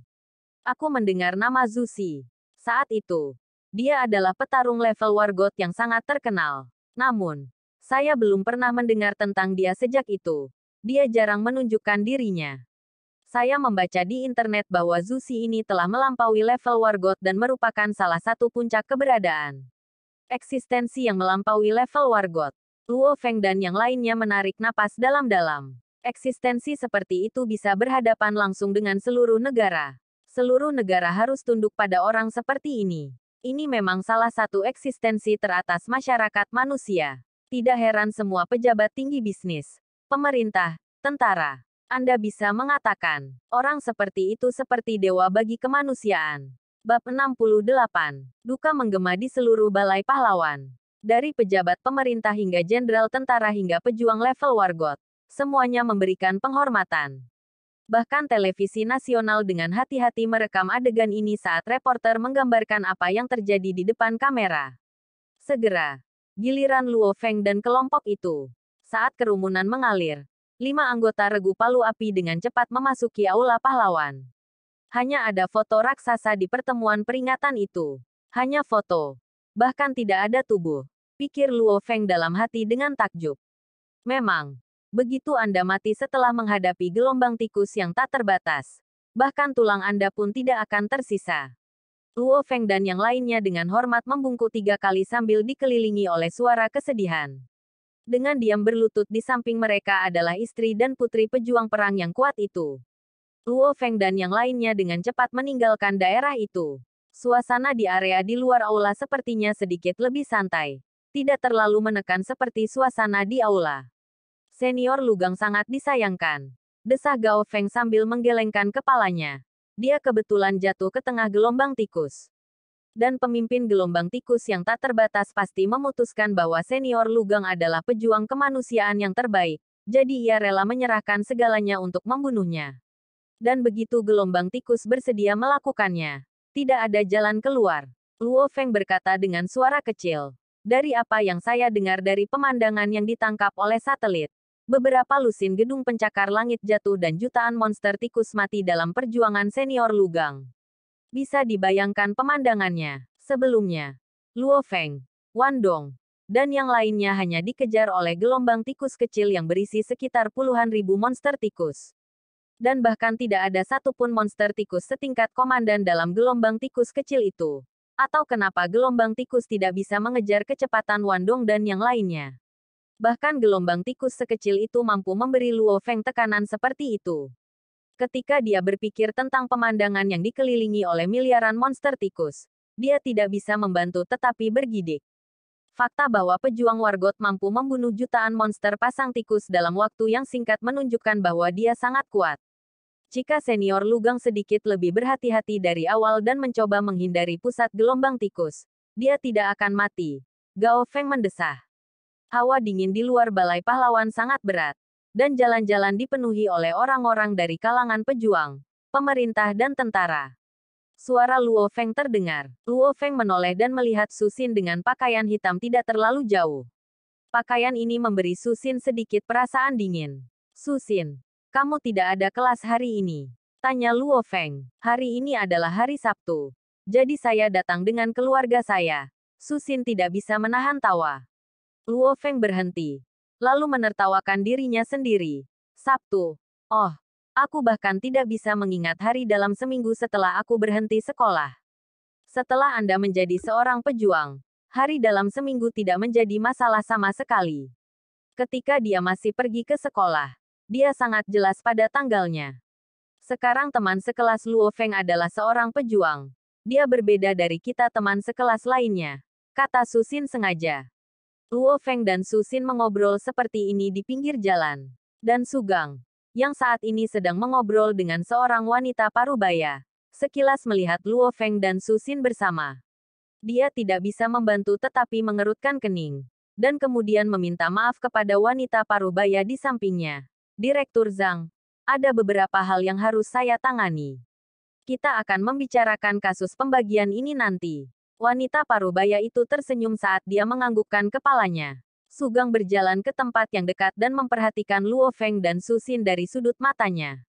Aku mendengar nama Zusi. Saat itu, dia adalah petarung level Wargot yang sangat terkenal. Namun, saya belum pernah mendengar tentang dia sejak itu. Dia jarang menunjukkan dirinya. Saya membaca di internet bahwa Zusi ini telah melampaui level Wargot dan merupakan salah satu puncak keberadaan. Eksistensi yang melampaui level Wargot. Luo Feng dan yang lainnya menarik napas dalam-dalam. Eksistensi seperti itu bisa berhadapan langsung dengan seluruh negara. Seluruh negara harus tunduk pada orang seperti ini. Ini memang salah satu eksistensi teratas masyarakat manusia. Tidak heran semua pejabat tinggi bisnis, pemerintah, tentara. Anda bisa mengatakan, orang seperti itu seperti dewa bagi kemanusiaan. Bab 68. Duka menggema di seluruh balai pahlawan. Dari pejabat pemerintah hingga jenderal tentara hingga pejuang level wargot. Semuanya memberikan penghormatan. Bahkan televisi nasional dengan hati-hati merekam adegan ini saat reporter menggambarkan apa yang terjadi di depan kamera. Segera, giliran Luo Feng dan kelompok itu. Saat kerumunan mengalir, lima anggota regu palu api dengan cepat memasuki aula pahlawan. Hanya ada foto raksasa di pertemuan peringatan itu. Hanya foto. Bahkan tidak ada tubuh. Pikir Luo Feng dalam hati dengan takjub. Memang, begitu Anda mati setelah menghadapi gelombang tikus yang tak terbatas. Bahkan tulang Anda pun tidak akan tersisa. Luo Feng dan yang lainnya dengan hormat membungkuk tiga kali sambil dikelilingi oleh suara kesedihan. Dengan diam berlutut di samping mereka adalah istri dan putri pejuang perang yang kuat itu. Luo Feng dan yang lainnya dengan cepat meninggalkan daerah itu. Suasana di area di luar aula sepertinya sedikit lebih santai. Tidak terlalu menekan seperti suasana di aula. Senior Lugang sangat disayangkan. Desah Gao Feng sambil menggelengkan kepalanya. Dia kebetulan jatuh ke tengah gelombang tikus. Dan pemimpin gelombang tikus yang tak terbatas pasti memutuskan bahwa senior Lugang adalah pejuang kemanusiaan yang terbaik, jadi ia rela menyerahkan segalanya untuk membunuhnya. Dan begitu gelombang tikus bersedia melakukannya, tidak ada jalan keluar. Luo Feng berkata dengan suara kecil. Dari apa yang saya dengar dari pemandangan yang ditangkap oleh satelit, beberapa lusin gedung pencakar langit jatuh dan jutaan monster tikus mati dalam perjuangan senior Lugang. Bisa dibayangkan pemandangannya. Sebelumnya, Luo Feng, Wandong, dan yang lainnya hanya dikejar oleh gelombang tikus kecil yang berisi sekitar puluhan ribu monster tikus. Dan bahkan tidak ada satupun monster tikus setingkat komandan dalam gelombang tikus kecil itu. Atau kenapa gelombang tikus tidak bisa mengejar kecepatan Wandong dan yang lainnya. Bahkan gelombang tikus sekecil itu mampu memberi Luo Feng tekanan seperti itu. Ketika dia berpikir tentang pemandangan yang dikelilingi oleh miliaran monster tikus, dia tidak bisa membantu tetapi bergidik. Fakta bahwa pejuang Wargot mampu membunuh jutaan monster pasang tikus dalam waktu yang singkat menunjukkan bahwa dia sangat kuat. Jika senior Lugang sedikit lebih berhati-hati dari awal dan mencoba menghindari pusat gelombang tikus, dia tidak akan mati. Gao Feng mendesah. Hawa dingin di luar balai pahlawan sangat berat, dan jalan-jalan dipenuhi oleh orang-orang dari kalangan pejuang, pemerintah dan tentara. Suara Luo Feng terdengar. Luo Feng menoleh dan melihat Susin dengan pakaian hitam tidak terlalu jauh. Pakaian ini memberi Susin sedikit perasaan dingin. Susin, kamu tidak ada kelas hari ini. Tanya Luo Feng. Hari ini adalah hari Sabtu. Jadi saya datang dengan keluarga saya. Susin tidak bisa menahan tawa. Luo Feng berhenti. Lalu menertawakan dirinya sendiri. Sabtu. Oh, aku bahkan tidak bisa mengingat hari dalam seminggu setelah aku berhenti sekolah. Setelah Anda menjadi seorang pejuang, hari dalam seminggu tidak menjadi masalah sama sekali. Ketika dia masih pergi ke sekolah, dia sangat jelas pada tanggalnya. Sekarang teman sekelas Luo Feng adalah seorang pejuang. Dia berbeda dari kita teman sekelas lainnya, kata Susin sengaja. Luo Feng dan Su Xin mengobrol seperti ini di pinggir jalan. Dan Sugang, yang saat ini sedang mengobrol dengan seorang wanita parubaya, sekilas melihat Luo Feng dan Su Xin bersama. Dia tidak bisa membantu tetapi mengerutkan kening. Dan kemudian meminta maaf kepada wanita parubaya di sampingnya. Direktur Zhang, ada beberapa hal yang harus saya tangani. Kita akan membicarakan kasus pembagian ini nanti. Wanita parubaya itu tersenyum saat dia menganggukkan kepalanya. Sugang berjalan ke tempat yang dekat dan memperhatikan Luo Feng dan Susin dari sudut matanya.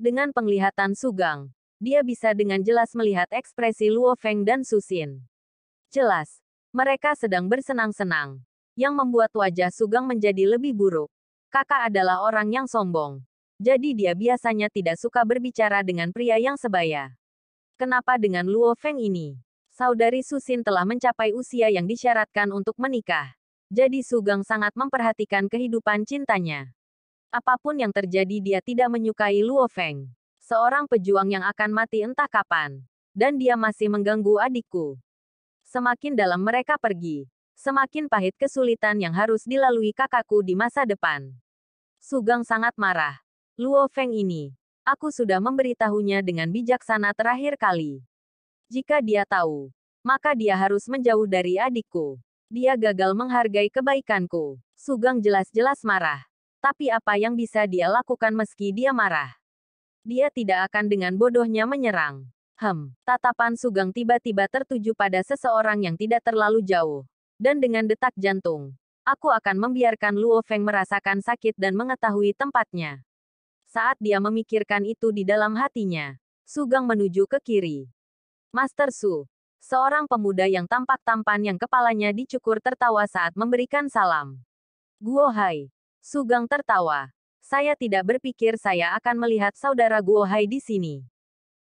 Dengan penglihatan Sugang, dia bisa dengan jelas melihat ekspresi Luo Feng dan Susin. Jelas, mereka sedang bersenang-senang, yang membuat wajah Sugang menjadi lebih buruk. Kakak adalah orang yang sombong. Jadi dia biasanya tidak suka berbicara dengan pria yang sebaya. Kenapa dengan Luo Feng ini? saudari Susin telah mencapai usia yang disyaratkan untuk menikah. Jadi Sugeng sangat memperhatikan kehidupan cintanya. Apapun yang terjadi dia tidak menyukai Luo Feng. Seorang pejuang yang akan mati entah kapan. Dan dia masih mengganggu adikku. Semakin dalam mereka pergi, semakin pahit kesulitan yang harus dilalui kakakku di masa depan. Sugeng sangat marah. Luo Feng ini, aku sudah memberitahunya dengan bijaksana terakhir kali. Jika dia tahu, maka dia harus menjauh dari adikku. Dia gagal menghargai kebaikanku. Sugang jelas-jelas marah. Tapi apa yang bisa dia lakukan meski dia marah? Dia tidak akan dengan bodohnya menyerang. Hem, tatapan Sugang tiba-tiba tertuju pada seseorang yang tidak terlalu jauh. Dan dengan detak jantung, aku akan membiarkan Luo Feng merasakan sakit dan mengetahui tempatnya. Saat dia memikirkan itu di dalam hatinya, Sugang menuju ke kiri. Master Su, seorang pemuda yang tampak tampan yang kepalanya dicukur tertawa saat memberikan salam. Guo Hai, Sugang tertawa. Saya tidak berpikir saya akan melihat saudara Guo Hai di sini.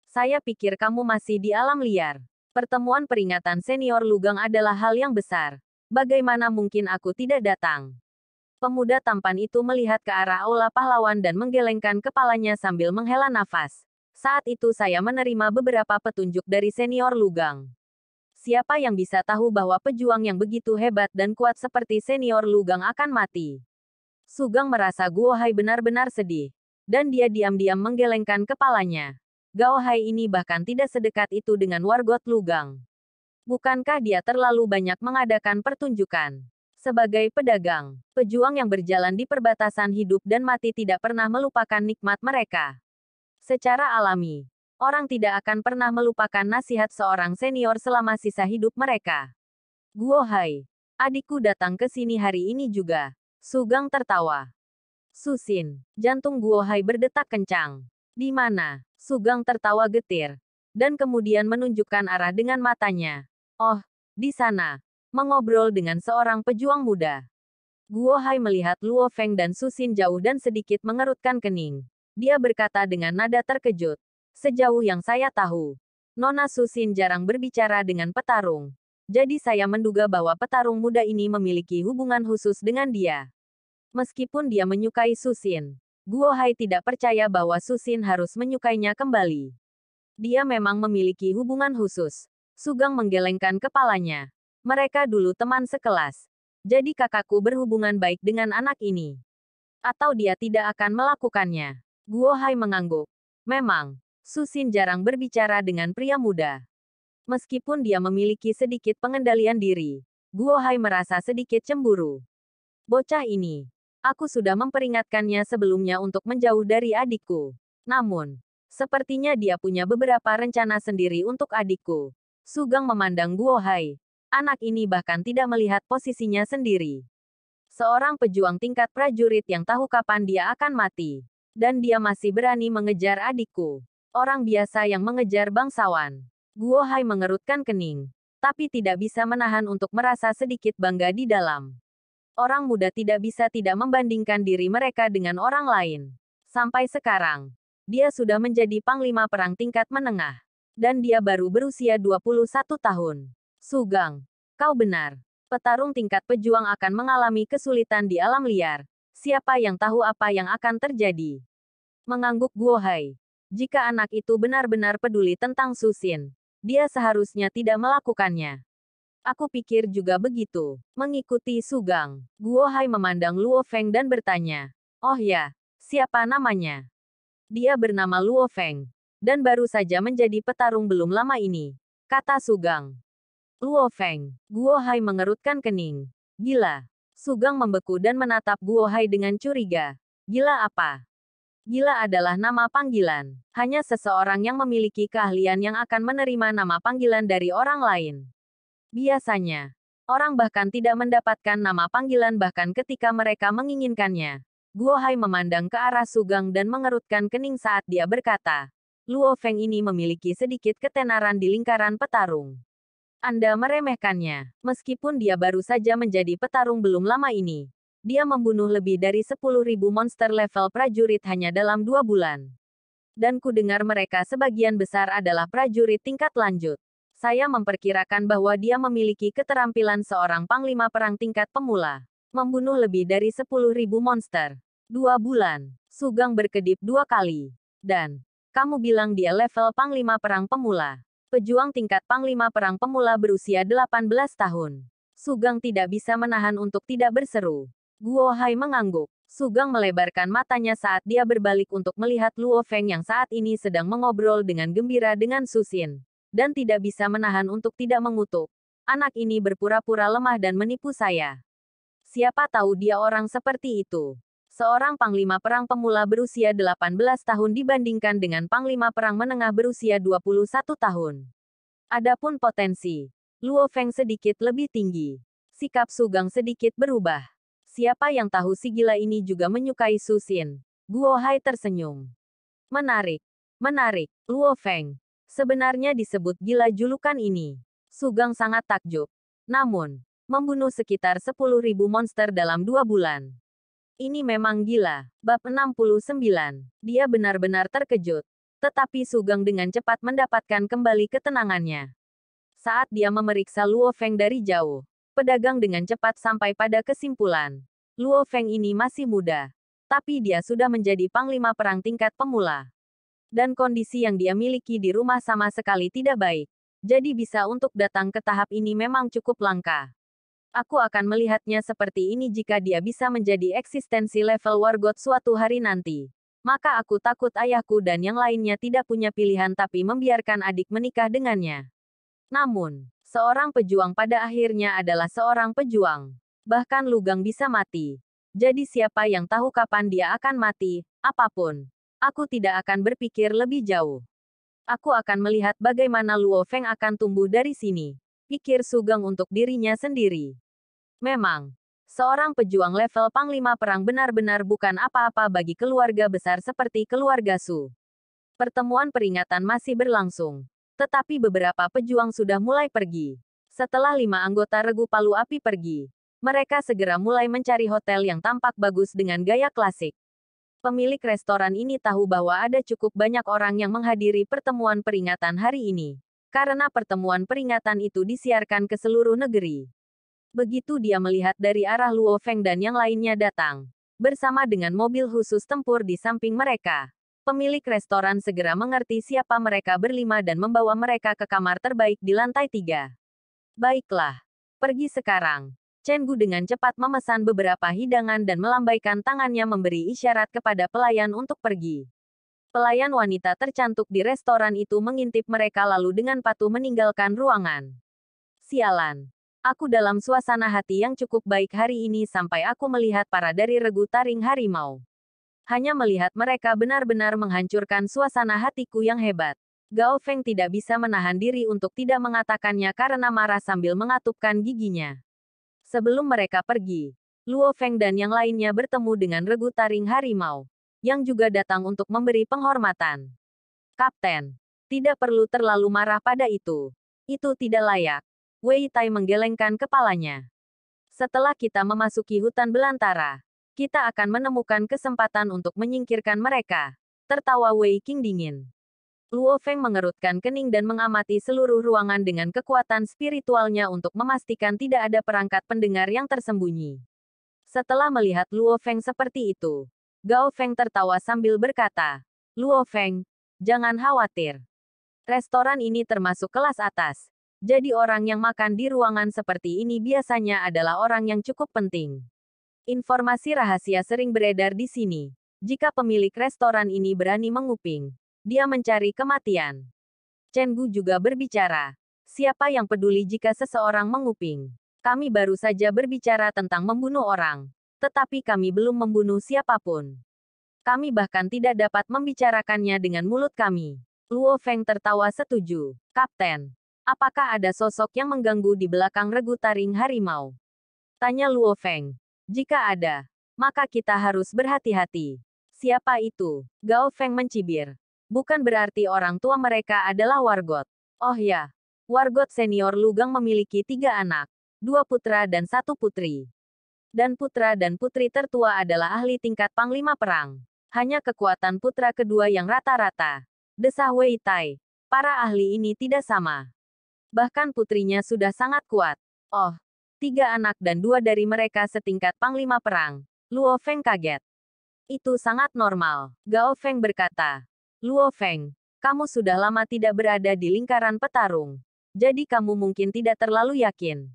Saya pikir kamu masih di alam liar. Pertemuan peringatan senior Lugang adalah hal yang besar. Bagaimana mungkin aku tidak datang? Pemuda tampan itu melihat ke arah aula pahlawan dan menggelengkan kepalanya sambil menghela nafas. Saat itu saya menerima beberapa petunjuk dari senior Lugang. Siapa yang bisa tahu bahwa pejuang yang begitu hebat dan kuat seperti senior Lugang akan mati? Sugang merasa Guo Hai benar-benar sedih. Dan dia diam-diam menggelengkan kepalanya. Gao Hai ini bahkan tidak sedekat itu dengan wargot Lugang. Bukankah dia terlalu banyak mengadakan pertunjukan? Sebagai pedagang, pejuang yang berjalan di perbatasan hidup dan mati tidak pernah melupakan nikmat mereka. Secara alami, orang tidak akan pernah melupakan nasihat seorang senior selama sisa hidup mereka. Guo Hai, adikku datang ke sini hari ini juga. Sugang tertawa. Susin, jantung Guo Hai berdetak kencang. Di mana? Sugang tertawa getir. Dan kemudian menunjukkan arah dengan matanya. Oh, di sana. Mengobrol dengan seorang pejuang muda. Guo Hai melihat Luo Feng dan Susin jauh dan sedikit mengerutkan kening. Dia berkata dengan nada terkejut. Sejauh yang saya tahu, Nona Susin jarang berbicara dengan petarung. Jadi saya menduga bahwa petarung muda ini memiliki hubungan khusus dengan dia. Meskipun dia menyukai Susin, Guo Hai tidak percaya bahwa Susin harus menyukainya kembali. Dia memang memiliki hubungan khusus. Sugang menggelengkan kepalanya. Mereka dulu teman sekelas. Jadi kakakku berhubungan baik dengan anak ini. Atau dia tidak akan melakukannya. Guo Hai mengangguk. Memang, Susin jarang berbicara dengan pria muda. Meskipun dia memiliki sedikit pengendalian diri, Guo Hai merasa sedikit cemburu. Bocah ini, aku sudah memperingatkannya sebelumnya untuk menjauh dari adikku. Namun, sepertinya dia punya beberapa rencana sendiri untuk adikku. Sugang memandang Guo Hai. Anak ini bahkan tidak melihat posisinya sendiri. Seorang pejuang tingkat prajurit yang tahu kapan dia akan mati. Dan dia masih berani mengejar adikku. Orang biasa yang mengejar bangsawan. Guo Hai mengerutkan kening. Tapi tidak bisa menahan untuk merasa sedikit bangga di dalam. Orang muda tidak bisa tidak membandingkan diri mereka dengan orang lain. Sampai sekarang, dia sudah menjadi panglima perang tingkat menengah. Dan dia baru berusia 21 tahun. Sugang, kau benar. Petarung tingkat pejuang akan mengalami kesulitan di alam liar, Siapa yang tahu apa yang akan terjadi? Mengangguk Guo Hai. Jika anak itu benar-benar peduli tentang Susin, dia seharusnya tidak melakukannya. Aku pikir juga begitu. Mengikuti Sugang, Guo Hai memandang Luo Feng dan bertanya, Oh ya, siapa namanya? Dia bernama Luo Feng, dan baru saja menjadi petarung belum lama ini, kata Sugang. Luo Feng, Guo Hai mengerutkan kening. Gila, Sugang membeku dan menatap Guo Hai dengan curiga. Gila apa? Gila adalah nama panggilan. Hanya seseorang yang memiliki keahlian yang akan menerima nama panggilan dari orang lain. Biasanya, orang bahkan tidak mendapatkan nama panggilan bahkan ketika mereka menginginkannya. Guo Hai memandang ke arah Sugang dan mengerutkan kening saat dia berkata, Luo Feng ini memiliki sedikit ketenaran di lingkaran petarung. Anda meremehkannya. Meskipun dia baru saja menjadi petarung belum lama ini, dia membunuh lebih dari 10.000 monster level prajurit hanya dalam dua bulan. Dan ku dengar mereka sebagian besar adalah prajurit tingkat lanjut. Saya memperkirakan bahwa dia memiliki keterampilan seorang panglima perang tingkat pemula. Membunuh lebih dari 10.000 monster. Dua bulan. Sugang berkedip dua kali. Dan, kamu bilang dia level panglima perang pemula pejuang tingkat Panglima Perang Pemula berusia 18 tahun. Sugang tidak bisa menahan untuk tidak berseru. Guo Hai mengangguk. Sugang melebarkan matanya saat dia berbalik untuk melihat Luo Feng yang saat ini sedang mengobrol dengan gembira dengan Susin. Dan tidak bisa menahan untuk tidak mengutuk. Anak ini berpura-pura lemah dan menipu saya. Siapa tahu dia orang seperti itu seorang panglima perang pemula berusia 18 tahun dibandingkan dengan panglima perang menengah berusia 21 tahun. Adapun potensi, Luo Feng sedikit lebih tinggi. Sikap Sugang sedikit berubah. Siapa yang tahu si gila ini juga menyukai Susin? Guo Hai tersenyum. Menarik, menarik, Luo Feng. Sebenarnya disebut gila julukan ini. Sugang sangat takjub. Namun, membunuh sekitar 10.000 monster dalam dua bulan. Ini memang gila. Bab 69. Dia benar-benar terkejut. Tetapi Sugeng dengan cepat mendapatkan kembali ketenangannya. Saat dia memeriksa Luo Feng dari jauh, pedagang dengan cepat sampai pada kesimpulan. Luo Feng ini masih muda. Tapi dia sudah menjadi panglima perang tingkat pemula. Dan kondisi yang dia miliki di rumah sama sekali tidak baik. Jadi bisa untuk datang ke tahap ini memang cukup langka. Aku akan melihatnya seperti ini jika dia bisa menjadi eksistensi level wargot suatu hari nanti. Maka aku takut ayahku dan yang lainnya tidak punya pilihan tapi membiarkan adik menikah dengannya. Namun, seorang pejuang pada akhirnya adalah seorang pejuang. Bahkan lugang bisa mati. Jadi siapa yang tahu kapan dia akan mati, apapun. Aku tidak akan berpikir lebih jauh. Aku akan melihat bagaimana Luo Feng akan tumbuh dari sini pikir Sugeng untuk dirinya sendiri. Memang, seorang pejuang level Panglima Perang benar-benar bukan apa-apa bagi keluarga besar seperti keluarga Su. Pertemuan peringatan masih berlangsung, tetapi beberapa pejuang sudah mulai pergi. Setelah lima anggota regu Palu Api pergi, mereka segera mulai mencari hotel yang tampak bagus dengan gaya klasik. Pemilik restoran ini tahu bahwa ada cukup banyak orang yang menghadiri pertemuan peringatan hari ini karena pertemuan peringatan itu disiarkan ke seluruh negeri. Begitu dia melihat dari arah Luo Feng dan yang lainnya datang, bersama dengan mobil khusus tempur di samping mereka. Pemilik restoran segera mengerti siapa mereka berlima dan membawa mereka ke kamar terbaik di lantai tiga. Baiklah, pergi sekarang. Chen Gu dengan cepat memesan beberapa hidangan dan melambaikan tangannya memberi isyarat kepada pelayan untuk pergi. Pelayan wanita tercantuk di restoran itu mengintip mereka lalu dengan patuh meninggalkan ruangan. Sialan. Aku dalam suasana hati yang cukup baik hari ini sampai aku melihat para dari regu taring harimau. Hanya melihat mereka benar-benar menghancurkan suasana hatiku yang hebat. Gao Feng tidak bisa menahan diri untuk tidak mengatakannya karena marah sambil mengatupkan giginya. Sebelum mereka pergi, Luo Feng dan yang lainnya bertemu dengan regu taring harimau yang juga datang untuk memberi penghormatan. Kapten, tidak perlu terlalu marah pada itu. Itu tidak layak. Wei Tai menggelengkan kepalanya. Setelah kita memasuki hutan belantara, kita akan menemukan kesempatan untuk menyingkirkan mereka. Tertawa Wei King dingin. Luo Feng mengerutkan kening dan mengamati seluruh ruangan dengan kekuatan spiritualnya untuk memastikan tidak ada perangkat pendengar yang tersembunyi. Setelah melihat Luo Feng seperti itu, Gao Feng tertawa sambil berkata, Luo Feng, jangan khawatir. Restoran ini termasuk kelas atas. Jadi orang yang makan di ruangan seperti ini biasanya adalah orang yang cukup penting. Informasi rahasia sering beredar di sini. Jika pemilik restoran ini berani menguping, dia mencari kematian. Chen Gu juga berbicara. Siapa yang peduli jika seseorang menguping? Kami baru saja berbicara tentang membunuh orang tetapi kami belum membunuh siapapun. Kami bahkan tidak dapat membicarakannya dengan mulut kami. Luo Feng tertawa setuju. Kapten, apakah ada sosok yang mengganggu di belakang regu taring harimau? Tanya Luo Feng. Jika ada, maka kita harus berhati-hati. Siapa itu? Gao Feng mencibir. Bukan berarti orang tua mereka adalah wargot. Oh ya, wargot senior Lugang memiliki tiga anak, dua putra dan satu putri dan putra dan putri tertua adalah ahli tingkat panglima perang. Hanya kekuatan putra kedua yang rata-rata. Desah Wei Tai. Para ahli ini tidak sama. Bahkan putrinya sudah sangat kuat. Oh, tiga anak dan dua dari mereka setingkat panglima perang. Luo Feng kaget. Itu sangat normal. Gao Feng berkata. Luo Feng, kamu sudah lama tidak berada di lingkaran petarung. Jadi kamu mungkin tidak terlalu yakin.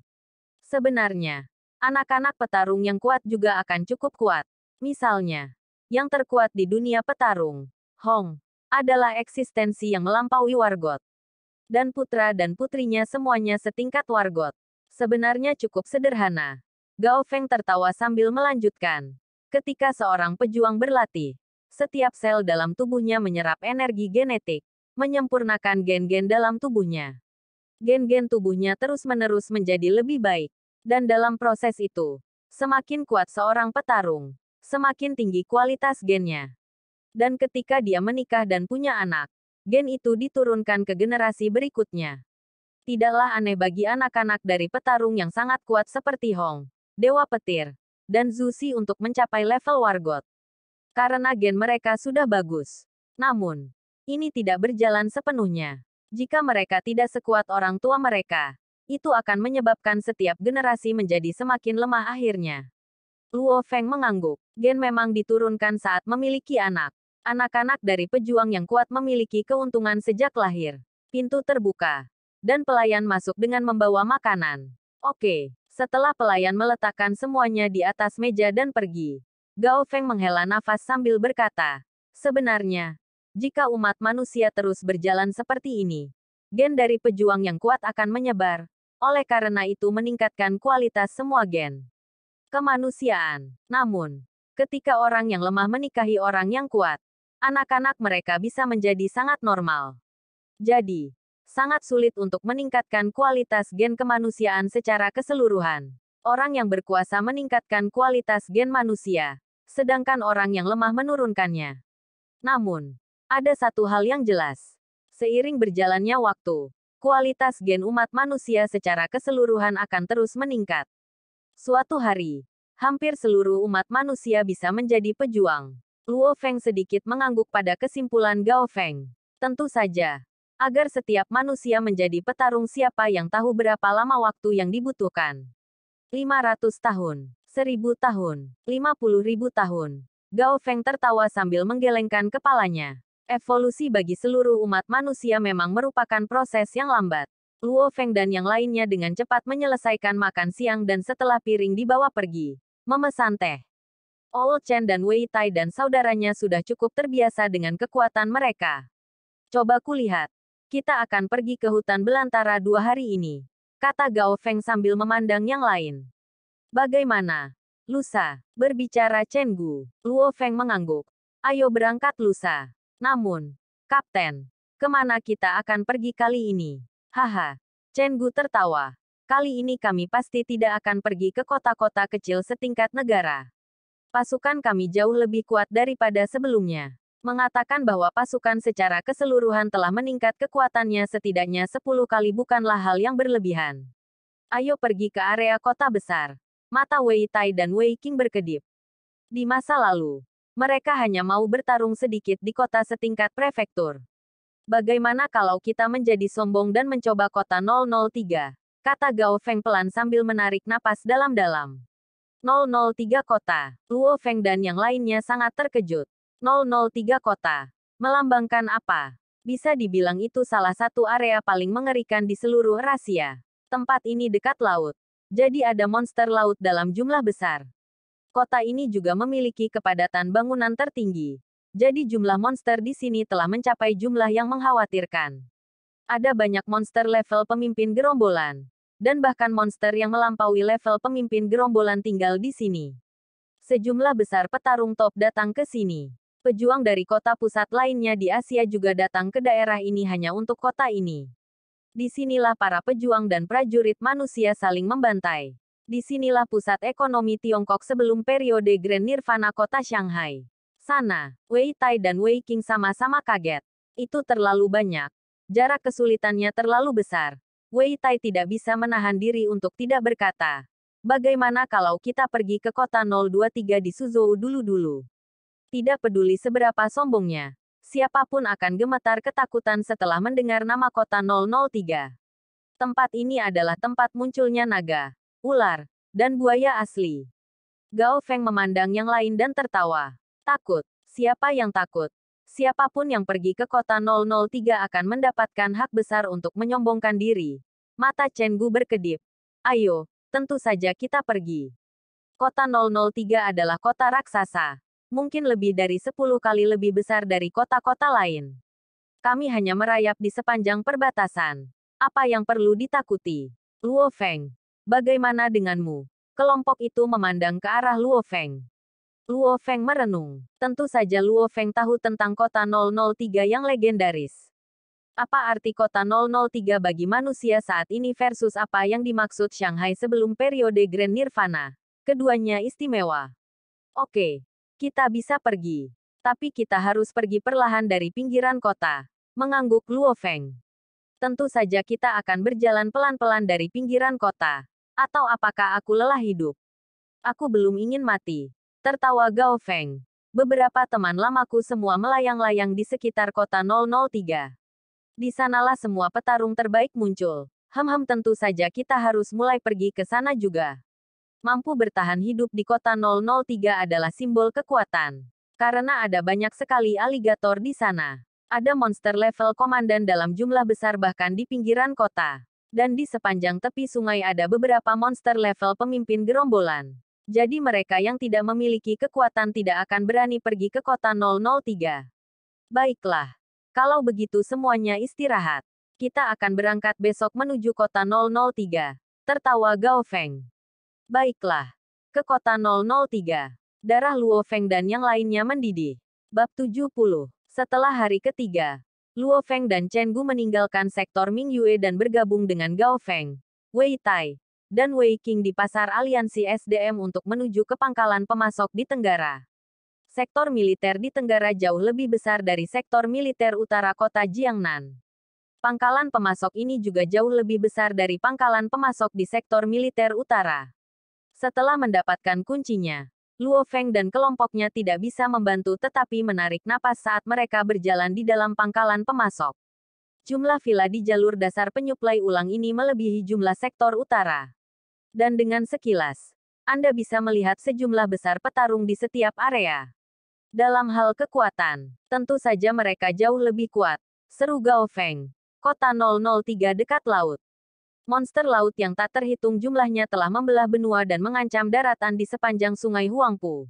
Sebenarnya, anak-anak petarung yang kuat juga akan cukup kuat. Misalnya, yang terkuat di dunia petarung, Hong, adalah eksistensi yang melampaui Wargot. Dan putra dan putrinya semuanya setingkat Wargot. Sebenarnya cukup sederhana. Gao Feng tertawa sambil melanjutkan. Ketika seorang pejuang berlatih, setiap sel dalam tubuhnya menyerap energi genetik, menyempurnakan gen-gen dalam tubuhnya. Gen-gen tubuhnya terus-menerus menjadi lebih baik. Dan dalam proses itu, semakin kuat seorang petarung, semakin tinggi kualitas gennya. Dan ketika dia menikah dan punya anak, gen itu diturunkan ke generasi berikutnya. Tidaklah aneh bagi anak-anak dari petarung yang sangat kuat seperti Hong, Dewa Petir, dan Zusi untuk mencapai level Wargot. Karena gen mereka sudah bagus. Namun, ini tidak berjalan sepenuhnya. Jika mereka tidak sekuat orang tua mereka, itu akan menyebabkan setiap generasi menjadi semakin lemah akhirnya. Luo Feng mengangguk. Gen memang diturunkan saat memiliki anak. Anak-anak dari pejuang yang kuat memiliki keuntungan sejak lahir. Pintu terbuka. Dan pelayan masuk dengan membawa makanan. Oke. Setelah pelayan meletakkan semuanya di atas meja dan pergi. Gao Feng menghela nafas sambil berkata. Sebenarnya, jika umat manusia terus berjalan seperti ini, gen dari pejuang yang kuat akan menyebar, oleh karena itu meningkatkan kualitas semua gen. Kemanusiaan. Namun, ketika orang yang lemah menikahi orang yang kuat, anak-anak mereka bisa menjadi sangat normal. Jadi, sangat sulit untuk meningkatkan kualitas gen kemanusiaan secara keseluruhan. Orang yang berkuasa meningkatkan kualitas gen manusia, sedangkan orang yang lemah menurunkannya. Namun, ada satu hal yang jelas. Seiring berjalannya waktu, kualitas gen umat manusia secara keseluruhan akan terus meningkat. Suatu hari, hampir seluruh umat manusia bisa menjadi pejuang. Luo Feng sedikit mengangguk pada kesimpulan Gao Feng. Tentu saja, agar setiap manusia menjadi petarung siapa yang tahu berapa lama waktu yang dibutuhkan. 500 tahun, 1000 tahun, 50 ribu tahun. Gao Feng tertawa sambil menggelengkan kepalanya. Evolusi bagi seluruh umat manusia memang merupakan proses yang lambat. Luo Feng dan yang lainnya dengan cepat menyelesaikan makan siang dan setelah piring dibawa pergi. Memesan teh. Old Chen dan Wei Tai dan saudaranya sudah cukup terbiasa dengan kekuatan mereka. Coba kulihat. Kita akan pergi ke hutan belantara dua hari ini. Kata Gao Feng sambil memandang yang lain. Bagaimana? Lusa. Berbicara Chen Gu. Luo Feng mengangguk. Ayo berangkat Lusa. Namun, Kapten, kemana kita akan pergi kali ini? Haha, Chen Gu tertawa. Kali ini kami pasti tidak akan pergi ke kota-kota kecil setingkat negara. Pasukan kami jauh lebih kuat daripada sebelumnya. Mengatakan bahwa pasukan secara keseluruhan telah meningkat kekuatannya setidaknya 10 kali bukanlah hal yang berlebihan. Ayo pergi ke area kota besar. Mata Wei Tai dan Wei King berkedip. Di masa lalu, mereka hanya mau bertarung sedikit di kota setingkat prefektur. Bagaimana kalau kita menjadi sombong dan mencoba kota 003? Kata Gao Feng pelan sambil menarik napas dalam-dalam. 003 kota, Luo Feng dan yang lainnya sangat terkejut. 003 kota, melambangkan apa? Bisa dibilang itu salah satu area paling mengerikan di seluruh rahasia. Tempat ini dekat laut. Jadi ada monster laut dalam jumlah besar. Kota ini juga memiliki kepadatan bangunan tertinggi. Jadi jumlah monster di sini telah mencapai jumlah yang mengkhawatirkan. Ada banyak monster level pemimpin gerombolan. Dan bahkan monster yang melampaui level pemimpin gerombolan tinggal di sini. Sejumlah besar petarung top datang ke sini. Pejuang dari kota pusat lainnya di Asia juga datang ke daerah ini hanya untuk kota ini. Disinilah para pejuang dan prajurit manusia saling membantai. Di sinilah pusat ekonomi Tiongkok sebelum periode Grand Nirvana kota Shanghai. Sana, Wei Tai dan Wei King sama-sama kaget. Itu terlalu banyak. Jarak kesulitannya terlalu besar. Wei Tai tidak bisa menahan diri untuk tidak berkata. Bagaimana kalau kita pergi ke kota 023 di Suzhou dulu-dulu? Tidak peduli seberapa sombongnya, siapapun akan gemetar ketakutan setelah mendengar nama kota 003. Tempat ini adalah tempat munculnya naga, ular, dan buaya asli. Gao Feng memandang yang lain dan tertawa. Takut. Siapa yang takut? Siapapun yang pergi ke kota 003 akan mendapatkan hak besar untuk menyombongkan diri. Mata Chen Gu berkedip. Ayo, tentu saja kita pergi. Kota 003 adalah kota raksasa. Mungkin lebih dari 10 kali lebih besar dari kota-kota lain. Kami hanya merayap di sepanjang perbatasan. Apa yang perlu ditakuti? Luo Feng, Bagaimana denganmu? Kelompok itu memandang ke arah Luo Feng. Luo Feng merenung. Tentu saja Luo Feng tahu tentang kota 003 yang legendaris. Apa arti kota 003 bagi manusia saat ini versus apa yang dimaksud Shanghai sebelum periode Grand Nirvana? Keduanya istimewa. Oke, kita bisa pergi. Tapi kita harus pergi perlahan dari pinggiran kota. Mengangguk Luo Feng. Tentu saja kita akan berjalan pelan-pelan dari pinggiran kota. Atau apakah aku lelah hidup? Aku belum ingin mati. Tertawa Gao Feng. Beberapa teman lamaku semua melayang-layang di sekitar kota 003. Di sanalah semua petarung terbaik muncul. Ham-ham tentu saja kita harus mulai pergi ke sana juga. Mampu bertahan hidup di kota 003 adalah simbol kekuatan. Karena ada banyak sekali aligator di sana. Ada monster level komandan dalam jumlah besar bahkan di pinggiran kota dan di sepanjang tepi sungai ada beberapa monster level pemimpin gerombolan. Jadi mereka yang tidak memiliki kekuatan tidak akan berani pergi ke kota 003. Baiklah. Kalau begitu semuanya istirahat. Kita akan berangkat besok menuju kota 003. Tertawa Gao Feng. Baiklah. Ke kota 003. Darah Luo Feng dan yang lainnya mendidih. Bab 70. Setelah hari ketiga, Luo Feng dan Chen Gu meninggalkan sektor Ming Yue dan bergabung dengan Gao Feng, Wei Tai, dan Wei Qing di pasar aliansi SDM untuk menuju ke pangkalan pemasok di Tenggara. Sektor militer di Tenggara jauh lebih besar dari sektor militer utara kota Jiangnan. Pangkalan pemasok ini juga jauh lebih besar dari pangkalan pemasok di sektor militer utara. Setelah mendapatkan kuncinya, Luo Feng dan kelompoknya tidak bisa membantu tetapi menarik napas saat mereka berjalan di dalam pangkalan pemasok. Jumlah villa di jalur dasar penyuplai ulang ini melebihi jumlah sektor utara. Dan dengan sekilas, Anda bisa melihat sejumlah besar petarung di setiap area. Dalam hal kekuatan, tentu saja mereka jauh lebih kuat. Seru Gao Feng. Kota 003 dekat laut. Monster laut yang tak terhitung jumlahnya telah membelah benua dan mengancam daratan di sepanjang sungai Huangpu.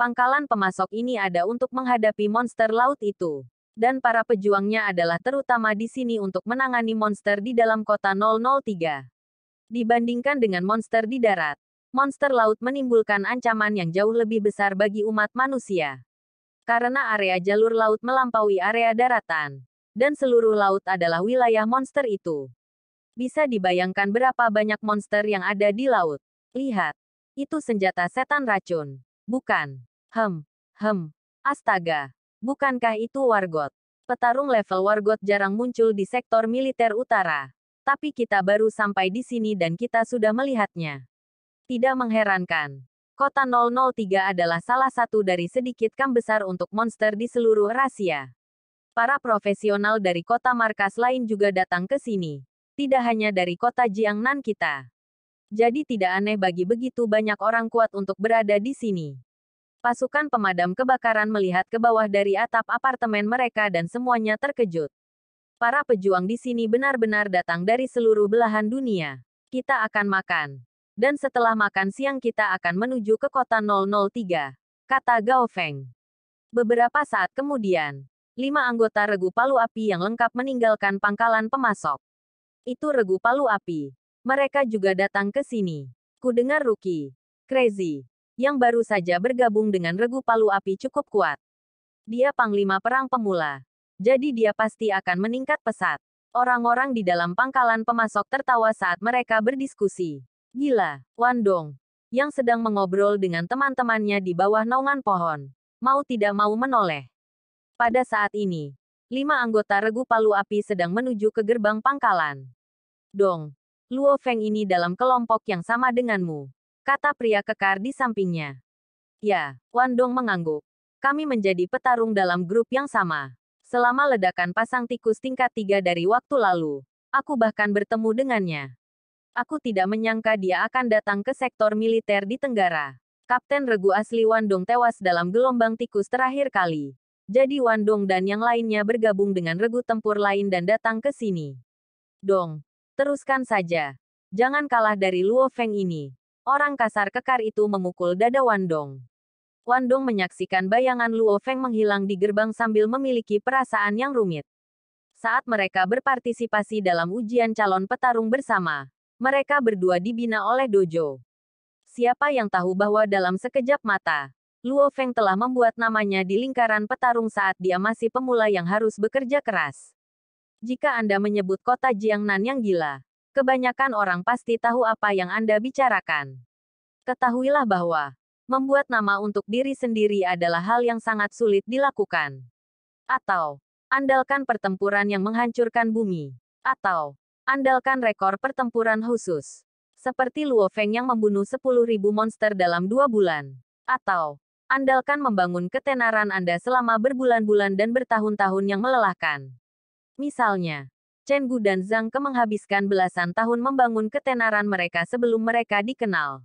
Pangkalan pemasok ini ada untuk menghadapi monster laut itu. Dan para pejuangnya adalah terutama di sini untuk menangani monster di dalam kota 003. Dibandingkan dengan monster di darat, monster laut menimbulkan ancaman yang jauh lebih besar bagi umat manusia. Karena area jalur laut melampaui area daratan. Dan seluruh laut adalah wilayah monster itu bisa dibayangkan berapa banyak monster yang ada di laut. Lihat. Itu senjata setan racun. Bukan. Hem. Hem. Astaga. Bukankah itu wargot? Petarung level wargot jarang muncul di sektor militer utara. Tapi kita baru sampai di sini dan kita sudah melihatnya. Tidak mengherankan. Kota 003 adalah salah satu dari sedikit kam besar untuk monster di seluruh rahasia. Para profesional dari kota markas lain juga datang ke sini tidak hanya dari kota Jiangnan kita. Jadi tidak aneh bagi begitu banyak orang kuat untuk berada di sini. Pasukan pemadam kebakaran melihat ke bawah dari atap apartemen mereka dan semuanya terkejut. Para pejuang di sini benar-benar datang dari seluruh belahan dunia. Kita akan makan. Dan setelah makan siang kita akan menuju ke kota 003, kata Gao Feng. Beberapa saat kemudian, lima anggota regu palu api yang lengkap meninggalkan pangkalan pemasok. Itu regu palu api. Mereka juga datang ke sini. Ku dengar Ruki, Crazy, yang baru saja bergabung dengan regu palu api cukup kuat. Dia panglima perang pemula. Jadi dia pasti akan meningkat pesat. Orang-orang di dalam pangkalan pemasok tertawa saat mereka berdiskusi. Gila, Wandong, yang sedang mengobrol dengan teman-temannya di bawah naungan pohon, mau tidak mau menoleh. Pada saat ini, lima anggota regu palu api sedang menuju ke gerbang pangkalan. Dong, Luo Feng ini dalam kelompok yang sama denganmu, kata pria kekar di sampingnya. Ya, Wan Dong mengangguk. Kami menjadi petarung dalam grup yang sama. Selama ledakan pasang tikus tingkat tiga dari waktu lalu, aku bahkan bertemu dengannya. Aku tidak menyangka dia akan datang ke sektor militer di Tenggara. Kapten Regu asli Wandong tewas dalam gelombang tikus terakhir kali. Jadi Wandong dan yang lainnya bergabung dengan regu tempur lain dan datang ke sini. Dong, teruskan saja. Jangan kalah dari Luo Feng ini. Orang kasar kekar itu memukul dada Wandong. Wandong menyaksikan bayangan Luo Feng menghilang di gerbang sambil memiliki perasaan yang rumit. Saat mereka berpartisipasi dalam ujian calon petarung bersama, mereka berdua dibina oleh dojo. Siapa yang tahu bahwa dalam sekejap mata, Luo Feng telah membuat namanya di lingkaran petarung saat dia masih pemula yang harus bekerja keras. Jika Anda menyebut kota Jiangnan yang gila, kebanyakan orang pasti tahu apa yang Anda bicarakan. Ketahuilah bahwa membuat nama untuk diri sendiri adalah hal yang sangat sulit dilakukan. Atau, andalkan pertempuran yang menghancurkan bumi. Atau, andalkan rekor pertempuran khusus. Seperti Luo Feng yang membunuh 10.000 monster dalam dua bulan. Atau, andalkan membangun ketenaran Anda selama berbulan-bulan dan bertahun-tahun yang melelahkan. Misalnya, Chen Gu dan Zhang Ke menghabiskan belasan tahun membangun ketenaran mereka sebelum mereka dikenal.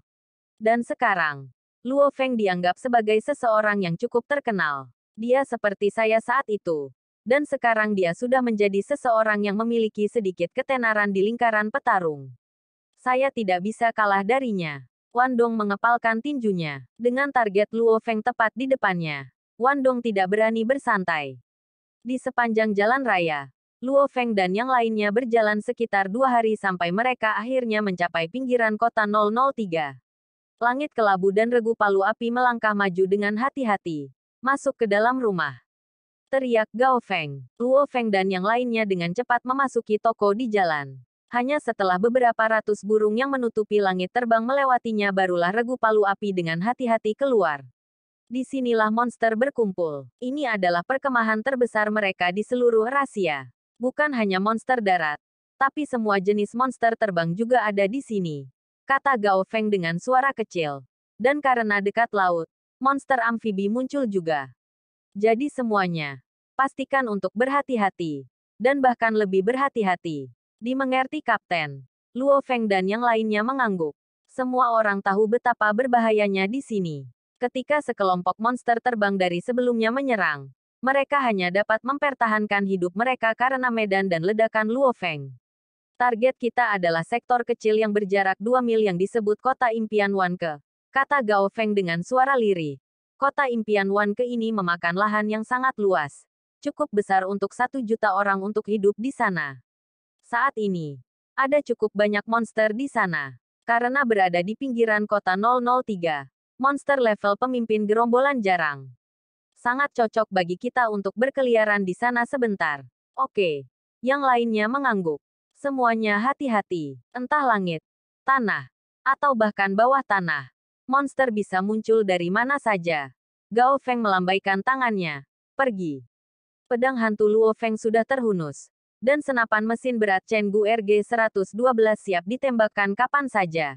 Dan sekarang, Luo Feng dianggap sebagai seseorang yang cukup terkenal. Dia seperti saya saat itu. Dan sekarang dia sudah menjadi seseorang yang memiliki sedikit ketenaran di lingkaran petarung. Saya tidak bisa kalah darinya. Wandong mengepalkan tinjunya, dengan target Luo Feng tepat di depannya. Wandong tidak berani bersantai. Di sepanjang jalan raya, Luo Feng dan yang lainnya berjalan sekitar dua hari sampai mereka akhirnya mencapai pinggiran kota 003. Langit kelabu dan regu palu api melangkah maju dengan hati-hati. Masuk ke dalam rumah. Teriak Gao Feng. Luo Feng dan yang lainnya dengan cepat memasuki toko di jalan hanya setelah beberapa ratus burung yang menutupi langit terbang melewatinya barulah regu palu api dengan hati-hati keluar. Disinilah monster berkumpul. Ini adalah perkemahan terbesar mereka di seluruh rahasia. Bukan hanya monster darat, tapi semua jenis monster terbang juga ada di sini. Kata Gao Feng dengan suara kecil. Dan karena dekat laut, monster amfibi muncul juga. Jadi semuanya, pastikan untuk berhati-hati. Dan bahkan lebih berhati-hati. Dimengerti kapten. Luo Feng dan yang lainnya mengangguk. Semua orang tahu betapa berbahayanya di sini. Ketika sekelompok monster terbang dari sebelumnya menyerang, mereka hanya dapat mempertahankan hidup mereka karena medan dan ledakan Luo Feng. Target kita adalah sektor kecil yang berjarak 2 mil yang disebut kota impian Wanke, kata Gao Feng dengan suara lirih kota impian Wanke ini memakan lahan yang sangat luas. Cukup besar untuk satu juta orang untuk hidup di sana. Saat ini, ada cukup banyak monster di sana. Karena berada di pinggiran kota 003, monster level pemimpin gerombolan jarang. Sangat cocok bagi kita untuk berkeliaran di sana sebentar. Oke. Yang lainnya mengangguk. Semuanya hati-hati. Entah langit, tanah, atau bahkan bawah tanah. Monster bisa muncul dari mana saja. Gao Feng melambaikan tangannya. Pergi. Pedang hantu Luo Feng sudah terhunus dan senapan mesin berat Gu RG-112 siap ditembakkan kapan saja.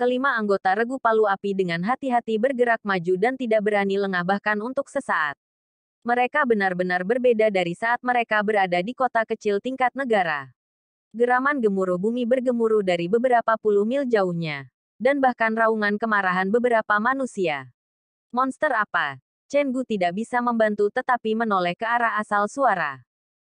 Kelima anggota regu palu api dengan hati-hati bergerak maju dan tidak berani lengah bahkan untuk sesaat. Mereka benar-benar berbeda dari saat mereka berada di kota kecil tingkat negara. Geraman gemuruh bumi bergemuruh dari beberapa puluh mil jauhnya. Dan bahkan raungan kemarahan beberapa manusia. Monster apa? Gu tidak bisa membantu tetapi menoleh ke arah asal suara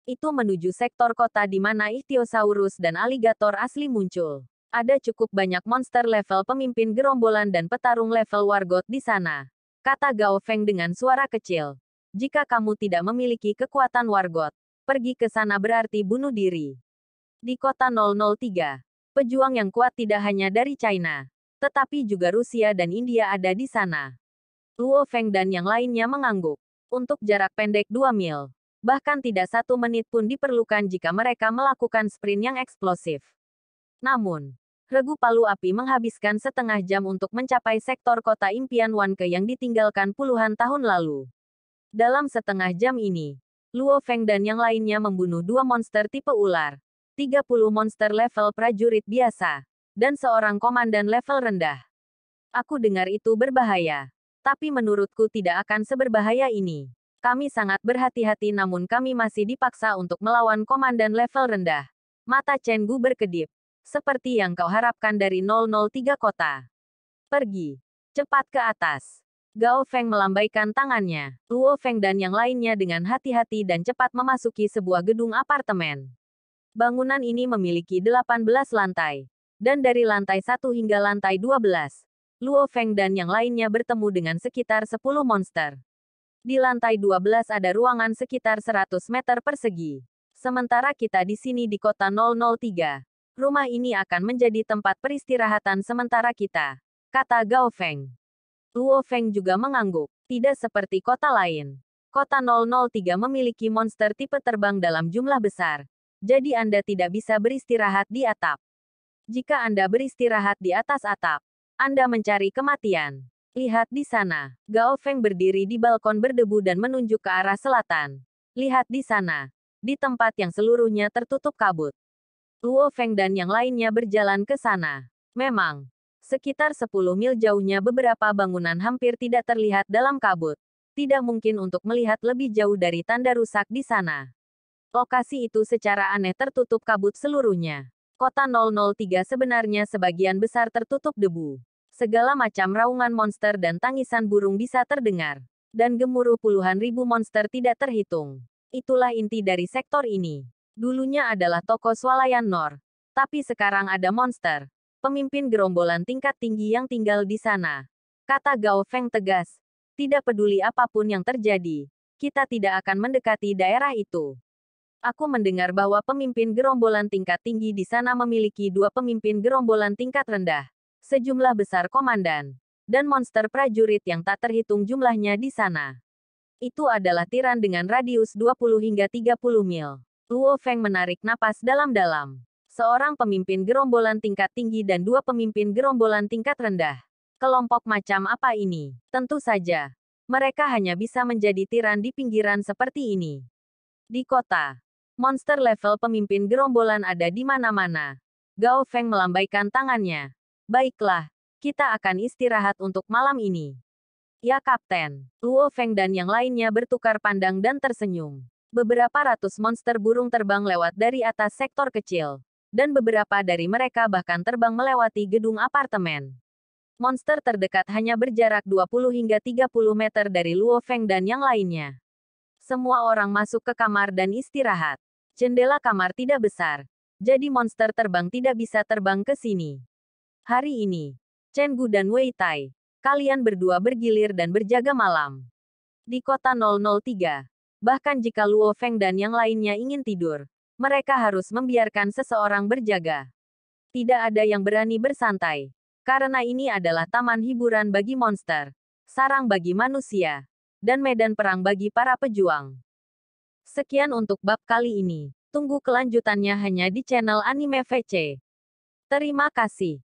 itu menuju sektor kota di mana ichthyosaurus dan alligator asli muncul. Ada cukup banyak monster level pemimpin gerombolan dan petarung level wargot di sana. Kata Gao Feng dengan suara kecil. Jika kamu tidak memiliki kekuatan wargot, pergi ke sana berarti bunuh diri. Di kota 003, pejuang yang kuat tidak hanya dari China, tetapi juga Rusia dan India ada di sana. Luo Feng dan yang lainnya mengangguk. Untuk jarak pendek 2 mil, bahkan tidak satu menit pun diperlukan jika mereka melakukan sprint yang eksplosif. Namun, regu palu api menghabiskan setengah jam untuk mencapai sektor kota impian Wanke yang ditinggalkan puluhan tahun lalu. Dalam setengah jam ini, Luo Feng dan yang lainnya membunuh dua monster tipe ular, 30 monster level prajurit biasa, dan seorang komandan level rendah. Aku dengar itu berbahaya. Tapi menurutku tidak akan seberbahaya ini. Kami sangat berhati-hati namun kami masih dipaksa untuk melawan komandan level rendah. Mata Chen Gu berkedip. Seperti yang kau harapkan dari 003 kota. Pergi. Cepat ke atas. Gao Feng melambaikan tangannya. Luo Feng dan yang lainnya dengan hati-hati dan cepat memasuki sebuah gedung apartemen. Bangunan ini memiliki 18 lantai. Dan dari lantai 1 hingga lantai 12, Luo Feng dan yang lainnya bertemu dengan sekitar 10 monster. Di lantai 12 ada ruangan sekitar 100 meter persegi. Sementara kita di sini di kota 003. Rumah ini akan menjadi tempat peristirahatan sementara kita, kata Gao Feng. Luo Feng juga mengangguk, tidak seperti kota lain. Kota 003 memiliki monster tipe terbang dalam jumlah besar. Jadi Anda tidak bisa beristirahat di atap. Jika Anda beristirahat di atas atap, Anda mencari kematian. Lihat di sana. Gao Feng berdiri di balkon berdebu dan menunjuk ke arah selatan. Lihat di sana. Di tempat yang seluruhnya tertutup kabut. Luo Feng dan yang lainnya berjalan ke sana. Memang, sekitar 10 mil jauhnya beberapa bangunan hampir tidak terlihat dalam kabut. Tidak mungkin untuk melihat lebih jauh dari tanda rusak di sana. Lokasi itu secara aneh tertutup kabut seluruhnya. Kota 003 sebenarnya sebagian besar tertutup debu Segala macam raungan monster dan tangisan burung bisa terdengar. Dan gemuruh puluhan ribu monster tidak terhitung. Itulah inti dari sektor ini. Dulunya adalah toko swalayan Nor. Tapi sekarang ada monster. Pemimpin gerombolan tingkat tinggi yang tinggal di sana. Kata Gao Feng tegas. Tidak peduli apapun yang terjadi. Kita tidak akan mendekati daerah itu aku mendengar bahwa pemimpin gerombolan tingkat tinggi di sana memiliki dua pemimpin gerombolan tingkat rendah sejumlah besar komandan, dan monster prajurit yang tak terhitung jumlahnya di sana. Itu adalah tiran dengan radius 20 hingga 30 mil. Luo Feng menarik napas dalam-dalam. Seorang pemimpin gerombolan tingkat tinggi dan dua pemimpin gerombolan tingkat rendah. Kelompok macam apa ini? Tentu saja, mereka hanya bisa menjadi tiran di pinggiran seperti ini. Di kota, monster level pemimpin gerombolan ada di mana-mana. Gao Feng melambaikan tangannya. Baiklah, kita akan istirahat untuk malam ini. Ya Kapten, Luo Feng dan yang lainnya bertukar pandang dan tersenyum. Beberapa ratus monster burung terbang lewat dari atas sektor kecil. Dan beberapa dari mereka bahkan terbang melewati gedung apartemen. Monster terdekat hanya berjarak 20 hingga 30 meter dari Luo Feng dan yang lainnya. Semua orang masuk ke kamar dan istirahat. Jendela kamar tidak besar. Jadi monster terbang tidak bisa terbang ke sini. Hari ini, Chen Gu dan Wei Tai, kalian berdua bergilir dan berjaga malam. Di kota 003, bahkan jika Luo Feng dan yang lainnya ingin tidur, mereka harus membiarkan seseorang berjaga. Tidak ada yang berani bersantai, karena ini adalah taman hiburan bagi monster, sarang bagi manusia, dan medan perang bagi para pejuang. Sekian untuk bab kali ini. Tunggu kelanjutannya hanya di channel Anime VC. Terima kasih.